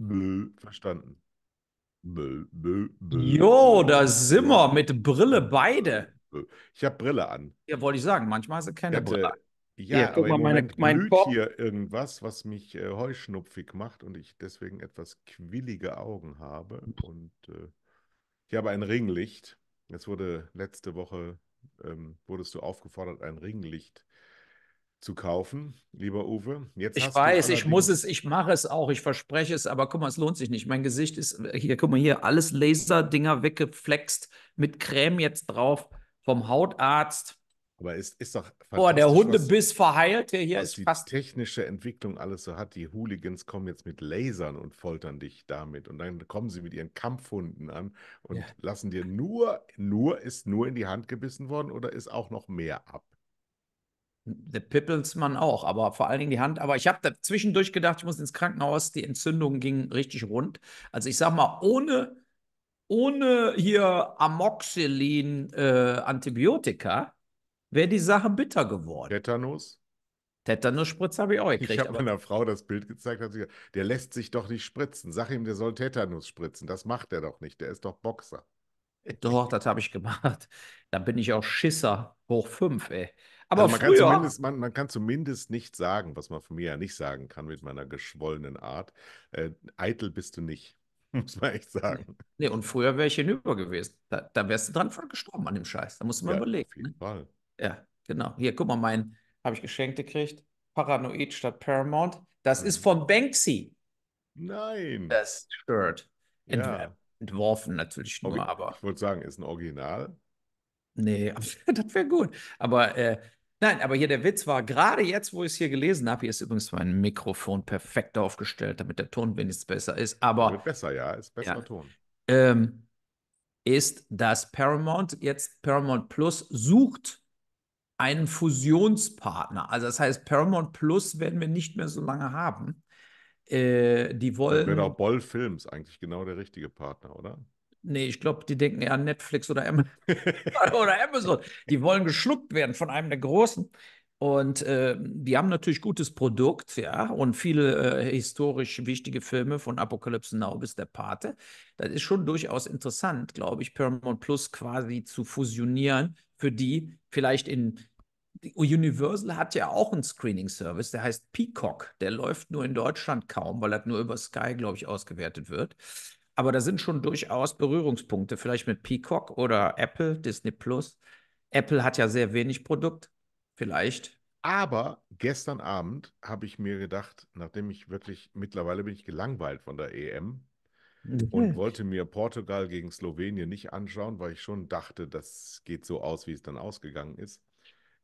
Bö, verstanden. Bö, bö, jo, da sind wir mit Brille beide. Ich habe Brille an. Ja, wollte ich sagen, manchmal ist du keine hatte, Brille. An. Ja, Hier, guck mal, meine, mein Bob. hier irgendwas, was mich äh, heuschnupfig macht und ich deswegen etwas quillige Augen habe. Und äh, ich habe ein Ringlicht. Es wurde letzte Woche, ähm, wurdest du aufgefordert, ein Ringlicht zu zu kaufen, lieber Uwe. Jetzt ich weiß, ich muss es, ich mache es auch, ich verspreche es, aber guck mal, es lohnt sich nicht. Mein Gesicht ist hier, guck mal hier, alles Laserdinger weggeflext mit Creme jetzt drauf vom Hautarzt. Aber ist, ist doch Boah, der Hundebiss verheilt, der hier ist die fast. technische Entwicklung alles so hat. Die Hooligans kommen jetzt mit Lasern und foltern dich damit. Und dann kommen sie mit ihren Kampfhunden an und ja. lassen dir nur, nur, ist nur in die Hand gebissen worden oder ist auch noch mehr ab? Der Pippelsmann auch, aber vor allen Dingen die Hand. Aber ich habe zwischendurch gedacht, ich muss ins Krankenhaus. Die Entzündung ging richtig rund. Also ich sag mal, ohne, ohne hier Amoxilin äh, Antibiotika wäre die Sache bitter geworden. Tetanus? Tetanus-Spritz habe ich auch gekriegt. Ich habe meiner Frau das Bild gezeigt, hat sie gesagt, der lässt sich doch nicht spritzen. Sag ihm, der soll Tetanus spritzen. Das macht er doch nicht. Der ist doch Boxer. Doch, das habe ich gemacht. Dann bin ich auch Schisser hoch fünf, ey. Also aber also man, früher... kann zumindest, man, man, kann zumindest nicht sagen, was man von mir ja nicht sagen kann mit meiner geschwollenen Art. Äh, eitel bist du nicht, hm. muss man echt sagen. Nee, und früher wäre ich hinüber gewesen. Da, da wärst du dran gestorben an dem Scheiß. Da musst du mal ja, überlegen. Auf jeden ne? Fall. Ja, genau. Hier, guck mal, mein, habe ich geschenkt gekriegt. Paranoid statt Paramount. Das mhm. ist von Banksy. Nein. Das Shirt. Ent ja. Entworfen natürlich nur, Orgi aber. Ich wollte sagen, ist ein Original. Nee, das wäre gut. Aber äh, Nein, aber hier der Witz war, gerade jetzt, wo ich es hier gelesen habe, hier ist übrigens mein Mikrofon perfekt aufgestellt, damit der Ton wenigstens besser ist. Aber. Wird besser, ja, ist besser ja, Ton. Ähm, ist, dass Paramount jetzt Paramount Plus sucht einen Fusionspartner. Also das heißt, Paramount Plus werden wir nicht mehr so lange haben. Äh, die wollen. Das wäre doch Boll Films eigentlich genau der richtige Partner, oder? Nee, ich glaube, die denken eher an Netflix oder, Am oder Amazon. Die wollen geschluckt werden von einem der Großen. Und äh, die haben natürlich gutes Produkt, ja, und viele äh, historisch wichtige Filme von Apocalypse Now bis der Pate. Das ist schon durchaus interessant, glaube ich, Paramount Plus quasi zu fusionieren für die vielleicht in Universal hat ja auch einen Screening-Service, der heißt Peacock. Der läuft nur in Deutschland kaum, weil er nur über Sky, glaube ich, ausgewertet wird aber da sind schon durchaus Berührungspunkte, vielleicht mit Peacock oder Apple, Disney Plus. Apple hat ja sehr wenig Produkt, vielleicht. Aber gestern Abend habe ich mir gedacht, nachdem ich wirklich, mittlerweile bin ich gelangweilt von der EM mhm. und wollte mir Portugal gegen Slowenien nicht anschauen, weil ich schon dachte, das geht so aus, wie es dann ausgegangen ist.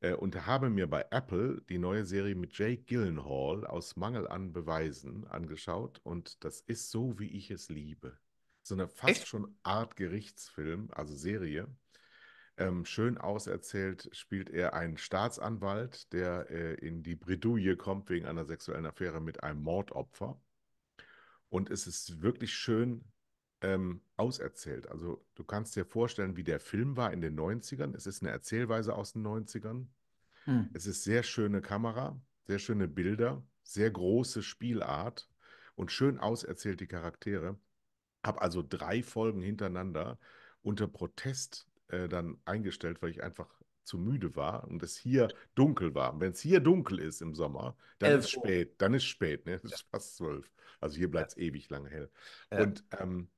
Äh, und habe mir bei Apple die neue Serie mit Jake Gillenhall aus Mangel an Beweisen angeschaut. Und das ist so, wie ich es liebe so eine fast Echt? schon Art Gerichtsfilm, also Serie. Ähm, schön auserzählt spielt er einen Staatsanwalt, der äh, in die Bredouille kommt wegen einer sexuellen Affäre mit einem Mordopfer. Und es ist wirklich schön ähm, auserzählt. Also du kannst dir vorstellen, wie der Film war in den 90ern. Es ist eine Erzählweise aus den 90ern. Hm. Es ist sehr schöne Kamera, sehr schöne Bilder, sehr große Spielart und schön auserzählt die Charaktere. Habe also drei Folgen hintereinander unter Protest äh, dann eingestellt, weil ich einfach zu müde war und es hier dunkel war. wenn es hier dunkel ist im Sommer, dann äh, ist Uhr. spät. Dann ist spät, ne? Es ja. ist fast zwölf. Also hier bleibt es ja. ewig lang hell. Ja. Und ähm,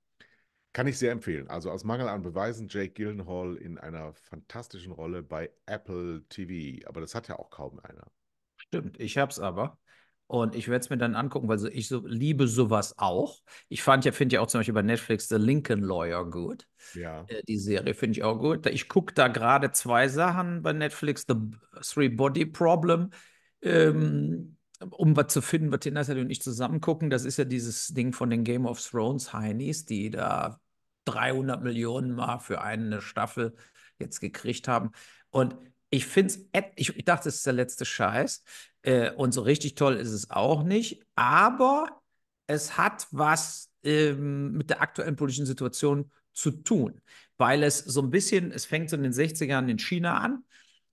kann ich sehr empfehlen. Also aus Mangel an Beweisen, Jake Gyllenhaal in einer fantastischen Rolle bei Apple TV. Aber das hat ja auch kaum einer. Stimmt, ich hab's aber. Und ich werde es mir dann angucken, weil ich so, liebe sowas auch. Ich fand ja, finde ja auch zum Beispiel bei Netflix The Lincoln Lawyer gut. Ja. Äh, die Serie finde ich auch gut. Ich gucke da gerade zwei Sachen bei Netflix: The Three Body Problem. Ähm, um was zu finden, was Tina und ich zusammen gucken. Das ist ja dieses Ding von den Game of Thrones Heinis, die da 300 Millionen mal für eine Staffel jetzt gekriegt haben. Und ich finde es, ich, ich, dachte, es ist der letzte Scheiß. Äh, und so richtig toll ist es auch nicht. Aber es hat was ähm, mit der aktuellen politischen Situation zu tun, weil es so ein bisschen, es fängt so in den 60ern in China an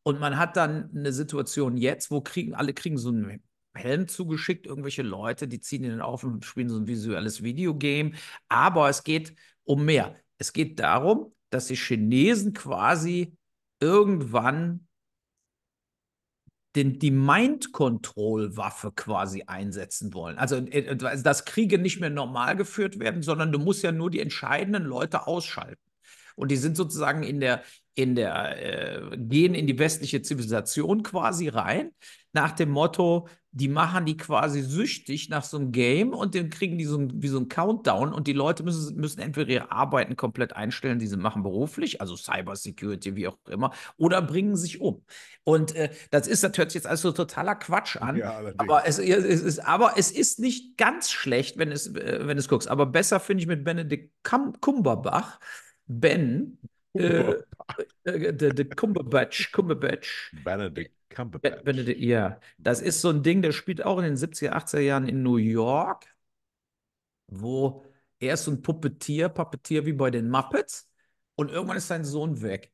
und man hat dann eine Situation jetzt, wo kriegen, alle kriegen so einen Helm zugeschickt, irgendwelche Leute, die ziehen ihn auf und spielen so ein visuelles Videogame. Aber es geht um mehr. Es geht darum, dass die Chinesen quasi irgendwann den, die Mind-Control-Waffe quasi einsetzen wollen. Also, äh, äh, also, dass Kriege nicht mehr normal geführt werden, sondern du musst ja nur die entscheidenden Leute ausschalten. Und die sind sozusagen in der, in der, äh, gehen in die westliche Zivilisation quasi rein, nach dem Motto, die machen die quasi süchtig nach so einem Game und dann kriegen die so ein, wie so einen Countdown und die Leute müssen, müssen entweder ihre Arbeiten komplett einstellen, die sie machen beruflich, also Cyber Security, wie auch immer, oder bringen sich um. Und äh, das ist, das hört sich jetzt also totaler Quatsch an. Ja, aber, es, es, ist, aber es ist nicht ganz schlecht, wenn es, äh, wenn es guckst. Aber besser finde ich mit Benedikt Kumberbach, Ben, äh, äh, äh, der, der Cumberbatch, Cumberbatch. Benedict Cumberbatch. Benedict, ja. Das ist so ein Ding, der spielt auch in den 70er, 80er Jahren in New York, wo er ist so ein Puppetier, Puppetier wie bei den Muppets und irgendwann ist sein Sohn weg.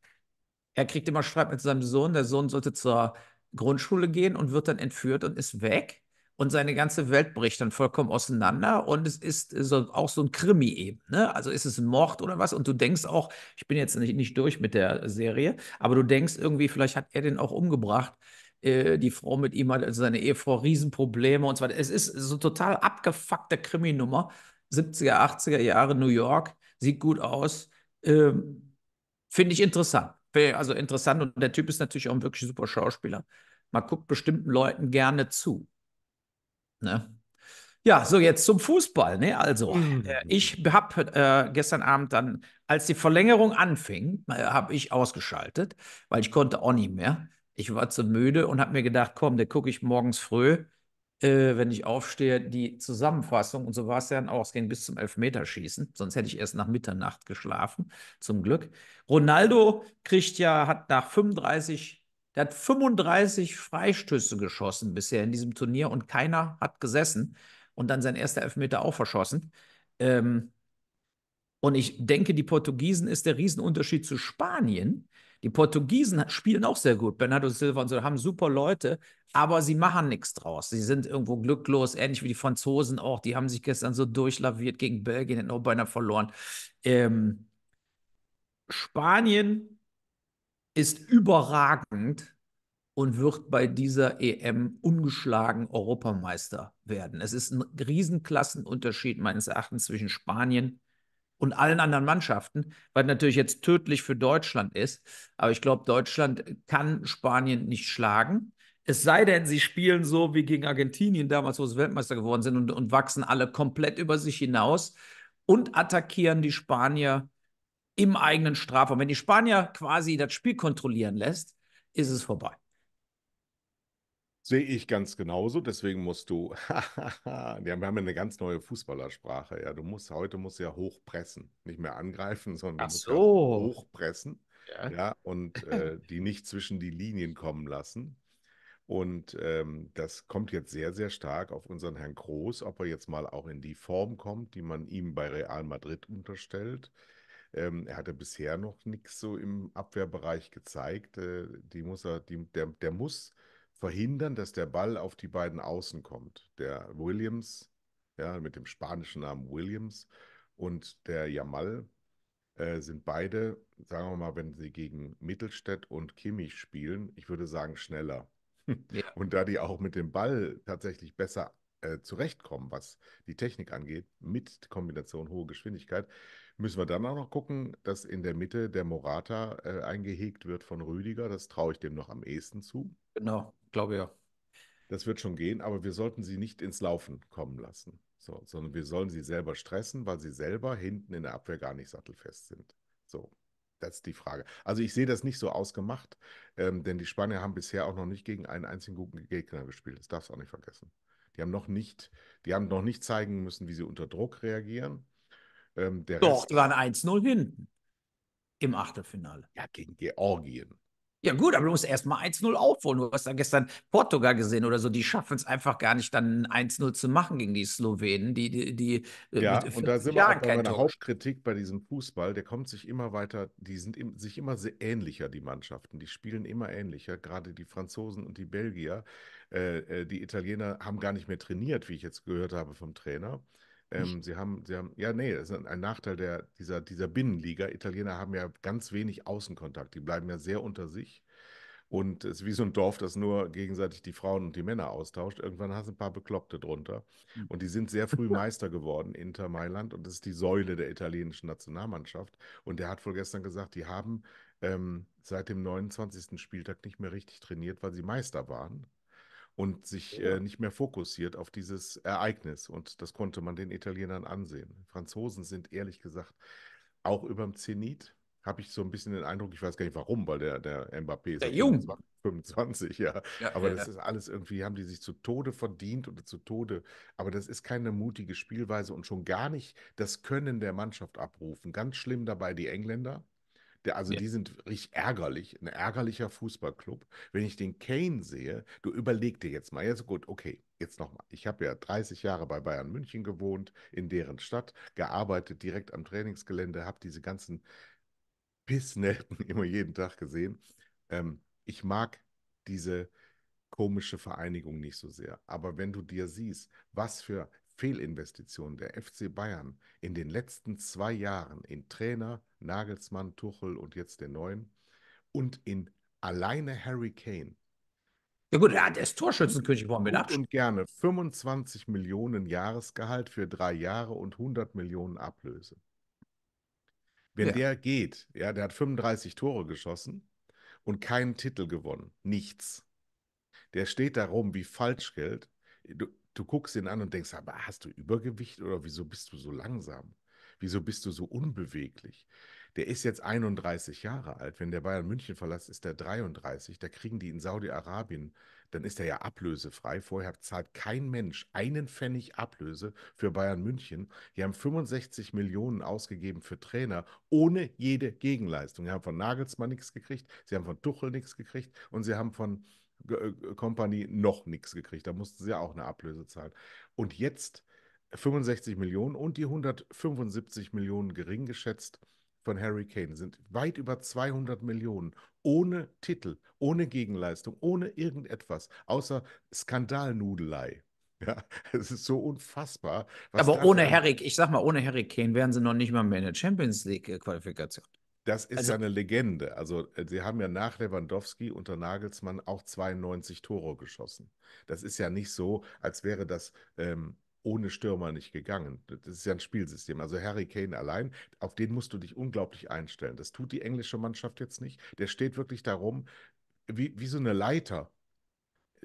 Er kriegt immer Streit mit seinem Sohn, der Sohn sollte zur Grundschule gehen und wird dann entführt und ist weg und seine ganze Welt bricht dann vollkommen auseinander und es ist so, auch so ein Krimi eben. Ne? Also ist es ein Mord oder was? Und du denkst auch, ich bin jetzt nicht, nicht durch mit der Serie, aber du denkst irgendwie, vielleicht hat er den auch umgebracht. Äh, die Frau mit ihm hat, also seine Ehefrau, Riesenprobleme und so weiter. Es ist so total abgefuckte Krimi-Nummer. 70er, 80er Jahre New York, sieht gut aus. Ähm, Finde ich interessant. Also interessant und der Typ ist natürlich auch ein wirklich super Schauspieler. Man guckt bestimmten Leuten gerne zu. Ne? Ja, so jetzt zum Fußball. Ne? Also, äh, mhm. ich habe äh, gestern Abend dann, als die Verlängerung anfing, äh, habe ich ausgeschaltet, weil ich konnte auch nicht mehr. Ich war zu müde und habe mir gedacht, komm, da gucke ich morgens früh, äh, wenn ich aufstehe, die Zusammenfassung. Und so war es dann auch. Es ging bis zum Elfmeterschießen. Sonst hätte ich erst nach Mitternacht geschlafen, zum Glück. Ronaldo kriegt ja, hat nach 35 der hat 35 Freistöße geschossen bisher in diesem Turnier und keiner hat gesessen und dann sein erster Elfmeter auch verschossen. Ähm, und ich denke, die Portugiesen ist der Riesenunterschied zu Spanien. Die Portugiesen spielen auch sehr gut. Bernardo Silva und so haben super Leute, aber sie machen nichts draus. Sie sind irgendwo glücklos, ähnlich wie die Franzosen auch. Die haben sich gestern so durchlaviert gegen Belgien, hätten auch beinahe verloren. Ähm, Spanien ist überragend und wird bei dieser EM ungeschlagen Europameister werden. Es ist ein Riesenklassenunterschied meines Erachtens zwischen Spanien und allen anderen Mannschaften, was natürlich jetzt tödlich für Deutschland ist. Aber ich glaube, Deutschland kann Spanien nicht schlagen. Es sei denn, sie spielen so wie gegen Argentinien damals, wo sie Weltmeister geworden sind und, und wachsen alle komplett über sich hinaus und attackieren die Spanier im eigenen Strafraum. Wenn die Spanier quasi das Spiel kontrollieren lässt, ist es vorbei. Sehe ich ganz genauso. Deswegen musst du, wir haben ja eine ganz neue Fußballersprache. Ja, du musst heute musst ja hochpressen, nicht mehr angreifen, sondern so. hochpressen. Ja. ja und äh, die nicht zwischen die Linien kommen lassen. Und ähm, das kommt jetzt sehr, sehr stark auf unseren Herrn Groß, ob er jetzt mal auch in die Form kommt, die man ihm bei Real Madrid unterstellt. Ähm, er hatte bisher noch nichts so im Abwehrbereich gezeigt. Äh, die muss er, die, der, der muss verhindern, dass der Ball auf die beiden Außen kommt. Der Williams, ja, mit dem spanischen Namen Williams und der Jamal äh, sind beide, sagen wir mal, wenn sie gegen Mittelstädt und Kimmich spielen, ich würde sagen schneller. Ja. Und da die auch mit dem Ball tatsächlich besser äh, zurechtkommen, was die Technik angeht, mit Kombination hohe Geschwindigkeit, Müssen wir dann auch noch gucken, dass in der Mitte der Morata äh, eingehegt wird von Rüdiger. Das traue ich dem noch am ehesten zu. Genau, glaube ja. Das wird schon gehen, aber wir sollten sie nicht ins Laufen kommen lassen. So, sondern wir sollen sie selber stressen, weil sie selber hinten in der Abwehr gar nicht sattelfest sind. So, das ist die Frage. Also ich sehe das nicht so ausgemacht, ähm, denn die Spanier haben bisher auch noch nicht gegen einen einzigen guten Gegner gespielt. Das darfst du auch nicht vergessen. Die haben noch nicht, die haben noch nicht zeigen müssen, wie sie unter Druck reagieren. Ähm, Doch, die waren 1-0 hinten im Achtelfinale. Ja, gegen Georgien. Ja, gut, aber du musst erstmal 1-0 aufholen. Du hast ja gestern Portugal gesehen oder so. Die schaffen es einfach gar nicht, dann 1-0 zu machen gegen die Slowenen, die. die, die äh, ja, und da sind wir auch bei meiner Hauptkritik bei diesem Fußball. Der kommt sich immer weiter, die sind im, sich immer ähnlicher, die Mannschaften. Die spielen immer ähnlicher, gerade die Franzosen und die Belgier. Äh, äh, die Italiener haben gar nicht mehr trainiert, wie ich jetzt gehört habe vom Trainer. Hm. Ähm, sie haben, sie haben, ja, nee, das ist ein Nachteil der, dieser, dieser Binnenliga. Italiener haben ja ganz wenig Außenkontakt. Die bleiben ja sehr unter sich. Und es ist wie so ein Dorf, das nur gegenseitig die Frauen und die Männer austauscht. Irgendwann hast du ein paar Bekloppte drunter. Hm. Und die sind sehr früh Meister geworden, Inter Mailand. Und das ist die Säule der italienischen Nationalmannschaft. Und der hat wohl gestern gesagt, die haben ähm, seit dem 29. Spieltag nicht mehr richtig trainiert, weil sie Meister waren und sich äh, ja. äh, nicht mehr fokussiert auf dieses Ereignis. Und das konnte man den Italienern ansehen. Franzosen sind ehrlich gesagt auch überm Zenit. Habe ich so ein bisschen den Eindruck, ich weiß gar nicht warum, weil der, der Mbappé ist der jung. 25, ja. ja aber ja, das ist alles irgendwie, haben die sich zu Tode verdient oder zu Tode. Aber das ist keine mutige Spielweise und schon gar nicht das Können der Mannschaft abrufen. Ganz schlimm dabei die Engländer der, also ja. die sind richtig ärgerlich, ein ärgerlicher Fußballclub. Wenn ich den Kane sehe, du überleg dir jetzt mal, jetzt gut, okay, jetzt nochmal. Ich habe ja 30 Jahre bei Bayern München gewohnt, in deren Stadt, gearbeitet, direkt am Trainingsgelände, habe diese ganzen Pissnelken immer jeden Tag gesehen. Ähm, ich mag diese komische Vereinigung nicht so sehr. Aber wenn du dir siehst, was für Fehlinvestition der FC Bayern in den letzten zwei Jahren in Trainer, Nagelsmann, Tuchel und jetzt den neuen und in alleine Harry Kane. Ja gut, er ist Torschützenkönig geworden mit Abstand. Und gerne 25 Millionen Jahresgehalt für drei Jahre und 100 Millionen Ablöse. Wenn ja. der geht, ja, der hat 35 Tore geschossen und keinen Titel gewonnen, nichts. Der steht da rum wie Falschgeld. Du, du guckst ihn an und denkst, aber hast du Übergewicht oder wieso bist du so langsam? Wieso bist du so unbeweglich? Der ist jetzt 31 Jahre alt. Wenn der Bayern München verlässt, ist der 33. Da kriegen die in Saudi-Arabien, dann ist er ja ablösefrei. Vorher zahlt kein Mensch einen Pfennig Ablöse für Bayern München. Die haben 65 Millionen ausgegeben für Trainer ohne jede Gegenleistung. Sie haben von Nagelsmann nichts gekriegt, sie haben von Tuchel nichts gekriegt und sie haben von äh, Company noch nichts gekriegt. Da mussten sie ja auch eine Ablöse zahlen. Und jetzt 65 Millionen und die 175 Millionen gering geschätzt von Harry Kane sind weit über 200 Millionen ohne Titel, ohne Gegenleistung, ohne irgendetwas, außer Skandalnudelei. Ja, es ist so unfassbar. Aber ohne Harry, ich sag mal, ohne Harry Kane wären sie noch nicht mal mehr in der Champions League Qualifikation. Das ist also, ja eine Legende. Also, äh, sie haben ja nach Lewandowski unter Nagelsmann auch 92 Tore geschossen. Das ist ja nicht so, als wäre das ähm, ohne Stürmer nicht gegangen. Das ist ja ein Spielsystem. Also, Harry Kane allein, auf den musst du dich unglaublich einstellen. Das tut die englische Mannschaft jetzt nicht. Der steht wirklich darum, wie, wie so eine Leiter,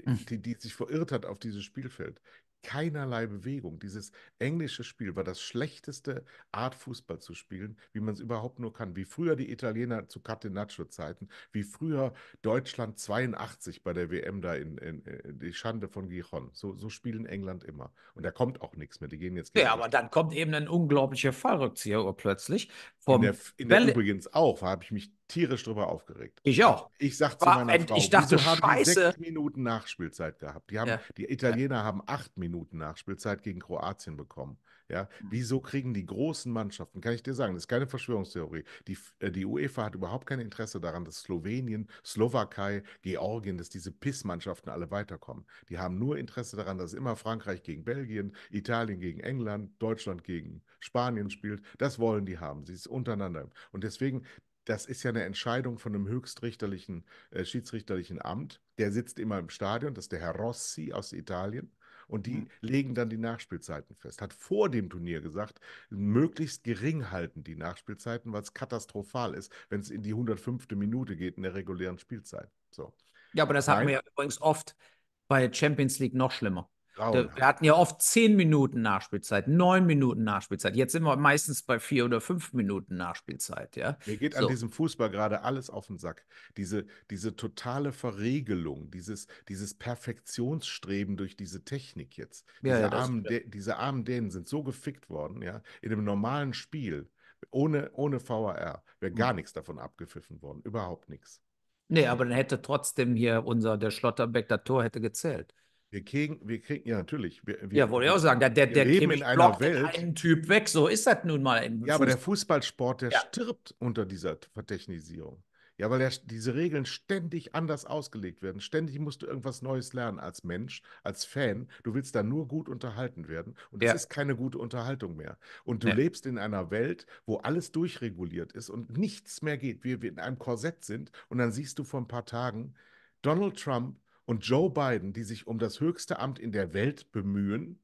hm. die, die sich verirrt hat auf dieses Spielfeld keinerlei Bewegung. Dieses englische Spiel war das schlechteste Art, Fußball zu spielen, wie man es überhaupt nur kann. Wie früher die Italiener zu Catenaccio-Zeiten, wie früher Deutschland 82 bei der WM da in, in, in äh, die Schande von Gijon. So, so spielen England immer. Und da kommt auch nichts mehr. Die gehen jetzt. Ja, aber dann kommt eben ein unglaublicher Fallrückzieher plötzlich, vom in der, in der übrigens auch, habe ich mich tierisch drüber aufgeregt. Ich auch. Ich sagte zu meiner Frau, ich dachte, wieso haben die sechs Minuten Nachspielzeit gehabt? Die, haben, ja. die Italiener ja. haben acht Minuten Nachspielzeit gegen Kroatien bekommen. Ja, wieso kriegen die großen Mannschaften, kann ich dir sagen, das ist keine Verschwörungstheorie. Die, äh, die UEFA hat überhaupt kein Interesse daran, dass Slowenien, Slowakei, Georgien, dass diese Piss-Mannschaften alle weiterkommen. Die haben nur Interesse daran, dass immer Frankreich gegen Belgien, Italien gegen England, Deutschland gegen Spanien spielt. Das wollen die haben. Sie ist untereinander. Und deswegen, das ist ja eine Entscheidung von einem höchstrichterlichen, äh, schiedsrichterlichen Amt. Der sitzt immer im Stadion, das ist der Herr Rossi aus Italien. Und die mhm. legen dann die Nachspielzeiten fest. Hat vor dem Turnier gesagt, möglichst gering halten die Nachspielzeiten, weil es katastrophal ist, wenn es in die 105. Minute geht in der regulären Spielzeit. So. Ja, aber das haben wir ja übrigens oft bei Champions League noch schlimmer. Grauen. Wir hatten ja oft zehn Minuten Nachspielzeit, neun Minuten Nachspielzeit. Jetzt sind wir meistens bei vier oder fünf Minuten Nachspielzeit. Ja? Mir geht so. an diesem Fußball gerade alles auf den Sack. Diese, diese totale Verregelung, dieses, dieses Perfektionsstreben durch diese Technik jetzt. Ja, diese, ja, armen, diese armen Dänen sind so gefickt worden, ja, in einem normalen Spiel. Ohne, ohne VAR wäre hm. gar mhm. nichts davon abgepfiffen worden. Überhaupt nichts. Nee, aber dann hätte trotzdem hier unser, der Schlotterbeck, das Tor hätte gezählt. Wir kriegen, wir kriegen, ja natürlich. Wir, wir, ja, wollte ich auch sagen, der, der, der leben in einer Welt. einen Typ weg, so ist das nun mal. ja, aber der Fußballsport, der ja. stirbt unter dieser Vertechnisierung. Ja, weil der, diese Regeln ständig anders ausgelegt werden. Ständig musst du irgendwas Neues lernen als Mensch, als Fan. Du willst da nur gut unterhalten werden. Und das ja. ist keine gute Unterhaltung mehr. Und du ja. lebst in einer Welt, wo alles durchreguliert ist und nichts mehr geht. Wir, wir in einem Korsett sind und dann siehst du vor ein paar Tagen, Donald Trump und Joe Biden, die sich um das höchste Amt in der Welt bemühen,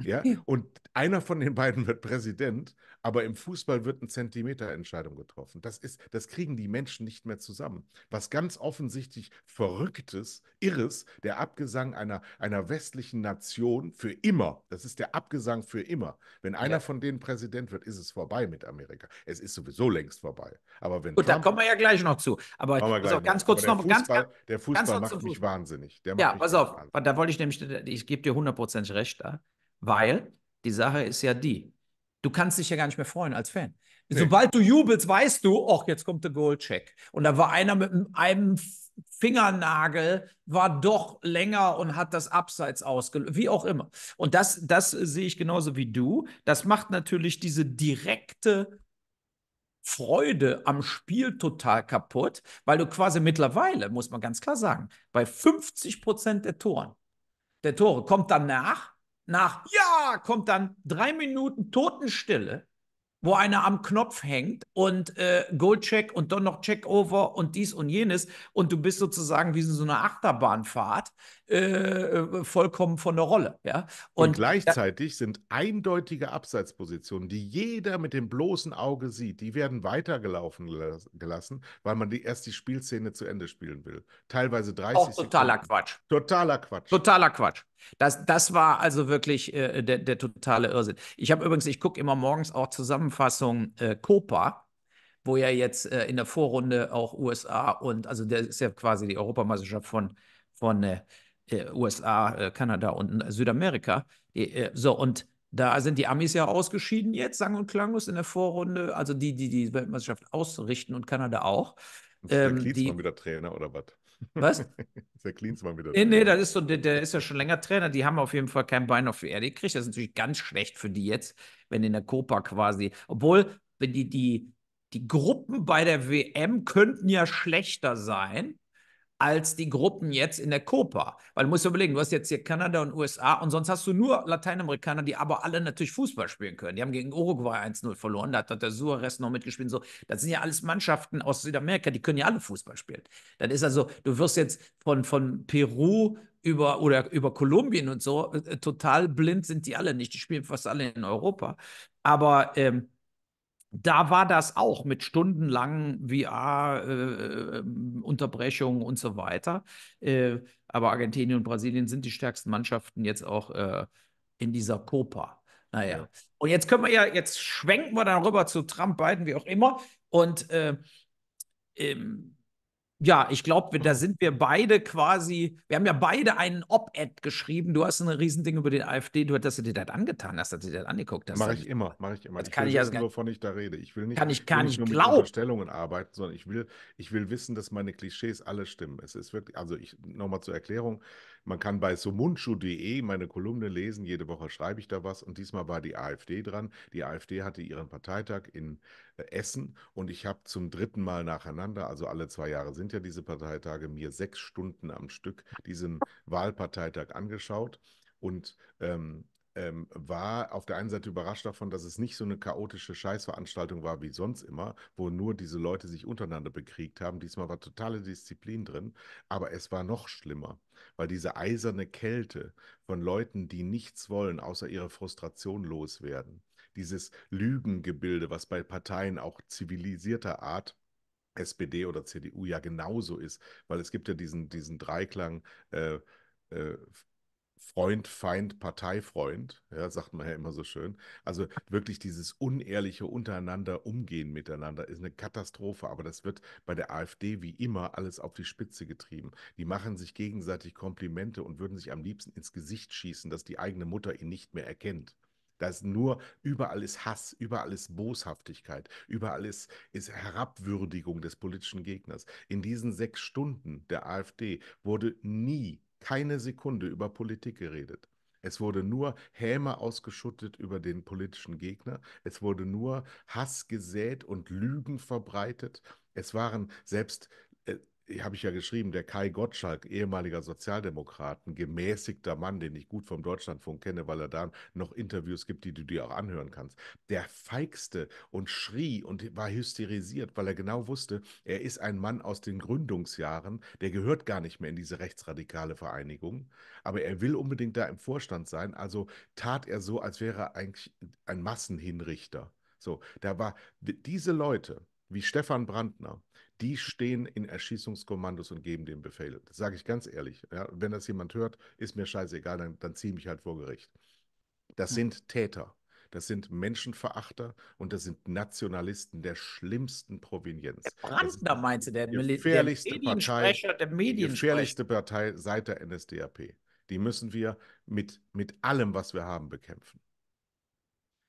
Ja? Und einer von den beiden wird Präsident, aber im Fußball wird eine Zentimeterentscheidung getroffen. Das, ist, das kriegen die Menschen nicht mehr zusammen. Was ganz offensichtlich Verrücktes, Irres, der Abgesang einer, einer westlichen Nation für immer, das ist der Abgesang für immer. Wenn einer ja. von denen Präsident wird, ist es vorbei mit Amerika. Es ist sowieso längst vorbei. Aber wenn Gut, Trump, da kommen wir ja gleich noch zu. Aber pass auf, ganz kurz noch. Fußball, ganz, der Fußball ganz macht mich Fußball. wahnsinnig. ja, pass auf, wahnsinnig. da wollte ich nämlich, ich gebe dir hundertprozentig recht da. Weil die Sache ist ja die, du kannst dich ja gar nicht mehr freuen als Fan. Nee. Sobald du jubelst, weißt du, ach, jetzt kommt der Goal-Check. Und da war einer mit einem Fingernagel, war doch länger und hat das Abseits ausgelöst, wie auch immer. Und das, das sehe ich genauso wie du. Das macht natürlich diese direkte Freude am Spiel total kaputt, weil du quasi mittlerweile, muss man ganz klar sagen, bei 50 Prozent der Toren, der Tore kommt danach nach Ja kommt dann drei Minuten Totenstille, wo einer am Knopf hängt und äh, Goalcheck und dann noch Checkover und dies und jenes und du bist sozusagen wie in so einer Achterbahnfahrt äh, äh, vollkommen von der Rolle. Ja? Und, und gleichzeitig sind eindeutige Abseitspositionen, die jeder mit dem bloßen Auge sieht, die werden weitergelaufen gelassen, weil man die, erst die Spielszene zu Ende spielen will. Teilweise 30 Auch totaler Sekunden. Quatsch. Totaler Quatsch. Totaler Quatsch. Das, das war also wirklich äh, der, der, totale Irrsinn. Ich habe übrigens, ich gucke immer morgens auch Zusammenfassungen äh, Copa, wo ja jetzt äh, in der Vorrunde auch USA und, also der ist ja quasi die Europameisterschaft von, von äh, äh, USA, äh, Kanada und Südamerika. Die, so, und da sind die Amis ja ausgeschieden jetzt, sang- und klanglos in der Vorrunde, also die, die die Weltmeisterschaft ausrichten und Kanada auch. Ist ähm, der Klinsmann die, wieder Trainer oder was? Was? ist der Klinsmann wieder. Nee, nee, das ist so, der, der, ist ja schon länger Trainer. Die haben auf jeden Fall kein Bein auf die Erde gekriegt. Das ist natürlich ganz schlecht für die jetzt, wenn in der Copa quasi. Obwohl, wenn die, die, die Gruppen bei der WM könnten ja schlechter sein als die Gruppen jetzt in der Copa. Weil du musst dir überlegen, du hast jetzt hier Kanada und USA und sonst hast du nur Lateinamerikaner, die aber alle natürlich Fußball spielen können. Die haben gegen Uruguay 1-0 verloren, da hat der Suarez noch mitgespielt. So, das sind ja alles Mannschaften aus Südamerika, die können ja alle Fußball spielen. Dann ist also, du wirst jetzt von, von Peru über oder über Kolumbien und so äh, total blind sind die alle nicht. Die spielen fast alle in Europa. Aber ähm, da war das auch mit stundenlangen VR-Unterbrechungen äh, ähm, und so weiter. Äh, aber Argentinien und Brasilien sind die stärksten Mannschaften jetzt auch äh, in dieser Copa. Naja. Und jetzt können wir ja, jetzt schwenken wir dann rüber zu Trump, Biden, wie auch immer. Und äh, ähm, ja, ich glaube, da sind wir beide quasi, wir haben ja beide einen Op-Ed geschrieben. Du hast ein Riesending über den AfD, du, dass du dir das angetan hast, dass du dir das angeguckt hast. Mache ich immer, mache ich immer. Das ich kann ich wissen, also, wovon ich da rede. Ich will nicht, kann ich, kann ich nicht nur glaub. mit Stellungen arbeiten, sondern ich will, ich will wissen, dass meine Klischees alle stimmen. Es ist wirklich, also ich nochmal zur Erklärung, man kann bei sumunchu.de meine Kolumne lesen. Jede Woche schreibe ich da was. Und diesmal war die AfD dran. Die AfD hatte ihren Parteitag in äh, Essen. Und ich habe zum dritten Mal nacheinander, also alle zwei Jahre sind ja diese Parteitage, mir sechs Stunden am Stück diesen Wahlparteitag angeschaut. Und ähm, ähm, war auf der einen Seite überrascht davon, dass es nicht so eine chaotische Scheißveranstaltung war wie sonst immer, wo nur diese Leute sich untereinander bekriegt haben. Diesmal war totale Disziplin drin, aber es war noch schlimmer, weil diese eiserne Kälte von Leuten, die nichts wollen, außer ihre Frustration loswerden, dieses Lügengebilde, was bei Parteien auch zivilisierter Art SPD oder CDU ja genauso ist, weil es gibt ja diesen, diesen Dreiklang äh, äh, Freund, Feind, Parteifreund, ja, sagt man ja immer so schön. Also wirklich dieses unehrliche untereinander Umgehen miteinander ist eine Katastrophe, aber das wird bei der AfD wie immer alles auf die Spitze getrieben. Die machen sich gegenseitig Komplimente und würden sich am liebsten ins Gesicht schießen, dass die eigene Mutter ihn nicht mehr erkennt. Da ist nur, überall ist Hass, überall ist Boshaftigkeit, überall ist, ist Herabwürdigung des politischen Gegners. In diesen sechs Stunden der AfD wurde nie keine Sekunde über Politik geredet. Es wurde nur Häme ausgeschüttet über den politischen Gegner. Es wurde nur Hass gesät und Lügen verbreitet. Es waren selbst habe ich ja geschrieben, der Kai Gottschalk, ehemaliger Sozialdemokraten, gemäßigter Mann, den ich gut vom Deutschlandfunk kenne, weil er da noch Interviews gibt, die du dir auch anhören kannst, der feigste und schrie und war hysterisiert, weil er genau wusste, er ist ein Mann aus den Gründungsjahren, der gehört gar nicht mehr in diese rechtsradikale Vereinigung, aber er will unbedingt da im Vorstand sein, also tat er so, als wäre er eigentlich ein Massenhinrichter. So, da war diese Leute, wie Stefan Brandner, die stehen in Erschießungskommandos und geben dem Befehl. Das sage ich ganz ehrlich. Ja, wenn das jemand hört, ist mir scheißegal, dann, dann ziehe mich halt vor Gericht. Das sind Täter. Das sind Menschenverachter und das sind Nationalisten der schlimmsten Provenienz. Brandner meinst du, der, gefährlichste der Mediensprecher, Partei, der Mediensprecher. gefährlichste Partei seit der NSDAP. Die müssen wir mit, mit allem, was wir haben, bekämpfen.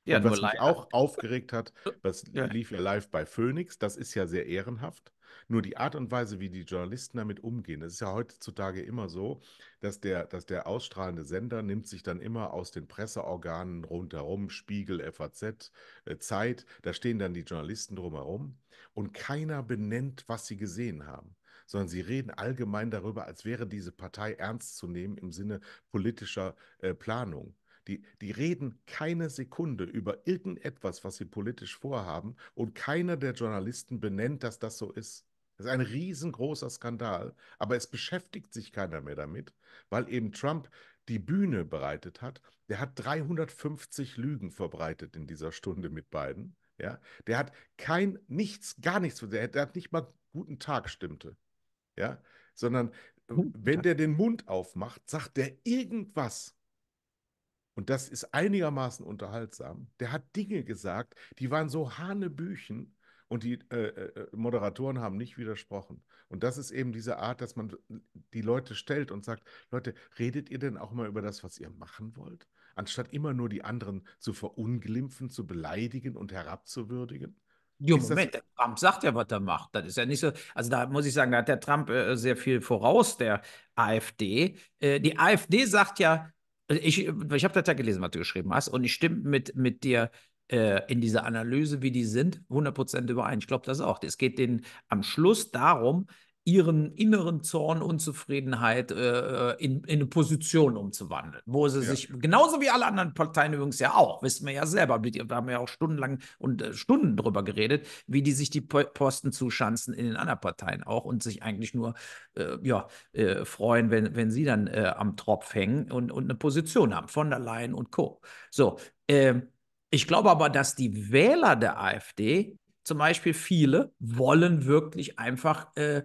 Ja, und was mich auch aufgeregt hat, das äh, ja. lief ja live bei Phoenix, das ist ja sehr ehrenhaft. Nur die Art und Weise, wie die Journalisten damit umgehen, das ist ja heutzutage immer so, dass der, dass der ausstrahlende Sender nimmt sich dann immer aus den Presseorganen rundherum, Spiegel, FAZ, äh, Zeit, da stehen dann die Journalisten drumherum und keiner benennt, was sie gesehen haben sondern sie reden allgemein darüber, als wäre diese Partei ernst zu nehmen im Sinne politischer äh, Planung. Die, die reden keine Sekunde über irgendetwas, was sie politisch vorhaben und keiner der Journalisten benennt, dass das so ist. Das ist ein riesengroßer Skandal, aber es beschäftigt sich keiner mehr damit, weil eben Trump die Bühne bereitet hat. Der hat 350 Lügen verbreitet in dieser Stunde mit Biden. Ja, der hat kein nichts, gar nichts. Der, der hat nicht mal guten Tag stimmte. Ja, sondern wenn der den Mund aufmacht, sagt der irgendwas, und das ist einigermaßen unterhaltsam, der hat Dinge gesagt, die waren so hanebüchen und die äh, äh, äh, Moderatoren haben nicht widersprochen. Und das ist eben diese Art, dass man die Leute stellt und sagt, Leute, redet ihr denn auch mal über das, was ihr machen wollt? Anstatt immer nur die anderen zu verunglimpfen, zu beleidigen und herabzuwürdigen? Jo, Moment, der Trump sagt ja, was er macht. Das ist ja nicht so. Also, da muss ich sagen, da hat der Trump äh, sehr viel voraus, der AfD. Äh, die AfD sagt ja, also ich, ich habe das gelesen, was du geschrieben hast, und ich stimme mit, mit dir äh, in dieser Analyse, wie die sind, 100% überein. Ich glaube das auch. Es geht denen am Schluss darum, ihren inneren Zorn, Unzufriedenheit äh, äh, in, in, eine Position umzuwandeln, wo sie ja. sich, genauso wie alle anderen Parteien übrigens ja auch, wissen wir ja selber, wir haben ja auch stundenlang und äh, Stunden drüber geredet, wie die sich die Posten zuschanzen in den anderen Parteien auch und sich eigentlich nur äh, ja, äh, freuen, wenn, wenn sie dann äh, am Tropf hängen und, und eine Position haben, von der Leyen und Co. So, ähm, ich glaube aber, dass die Wähler der AfD zum Beispiel viele wollen wirklich einfach äh,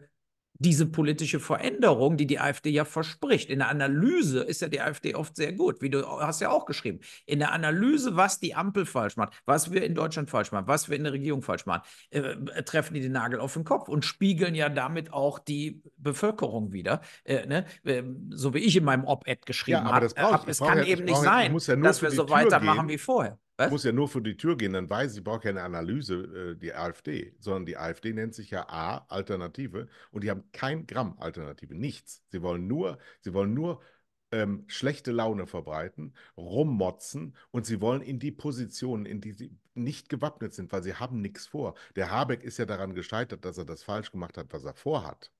diese politische Veränderung, die die AfD ja verspricht. In der Analyse ist ja die AfD oft sehr gut, wie du hast ja auch geschrieben. In der Analyse, was die Ampel falsch macht, was wir in Deutschland falsch machen, was wir in der Regierung falsch machen, äh, äh treffen die den Nagel auf den Kopf und spiegeln ja damit auch die Bevölkerung wieder. Äh, ne? Ähm, so wie ich in meinem Op-Ed geschrieben äh, ja, habe. es kann eben nicht sein, ja dass wir so weitermachen gehen. wie vorher. Was? Muss ja nur vor die Tür gehen, dann weiß ich, ich brauche keine Analyse, äh, die AfD, sondern die AfD nennt sich ja A, Alternative, und die haben kein Gramm Alternative, nichts. Sie wollen nur, sie wollen nur ähm, schlechte Laune verbreiten, rummotzen und sie wollen in die Positionen, in die sie nicht gewappnet sind, weil sie haben nichts vor. Der Habeck ist ja daran gescheitert, dass er das falsch gemacht hat, was er vorhat.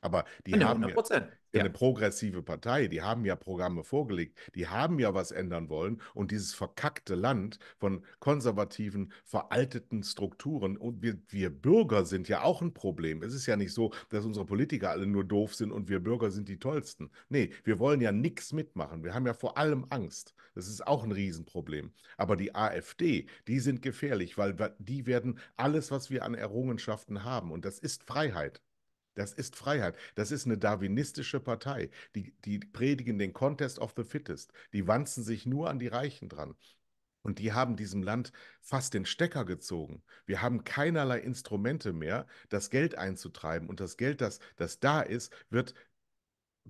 Aber die genau, haben 100%. ja eine progressive Partei, die haben ja Programme vorgelegt, die haben ja was ändern wollen und dieses verkackte Land von konservativen, veralteten Strukturen und wir, wir Bürger sind ja auch ein Problem. Es ist ja nicht so, dass unsere Politiker alle nur doof sind und wir Bürger sind die Tollsten. Nee, wir wollen ja nichts mitmachen. Wir haben ja vor allem Angst. Das ist auch ein Riesenproblem. Aber die AfD, die sind gefährlich, weil die werden alles, was wir an Errungenschaften haben und das ist Freiheit. Das ist Freiheit. Das ist eine darwinistische Partei. Die, die predigen den Contest of the Fittest. Die wanzen sich nur an die Reichen dran. Und die haben diesem Land fast den Stecker gezogen. Wir haben keinerlei Instrumente mehr, das Geld einzutreiben. Und das Geld, das, das da ist, wird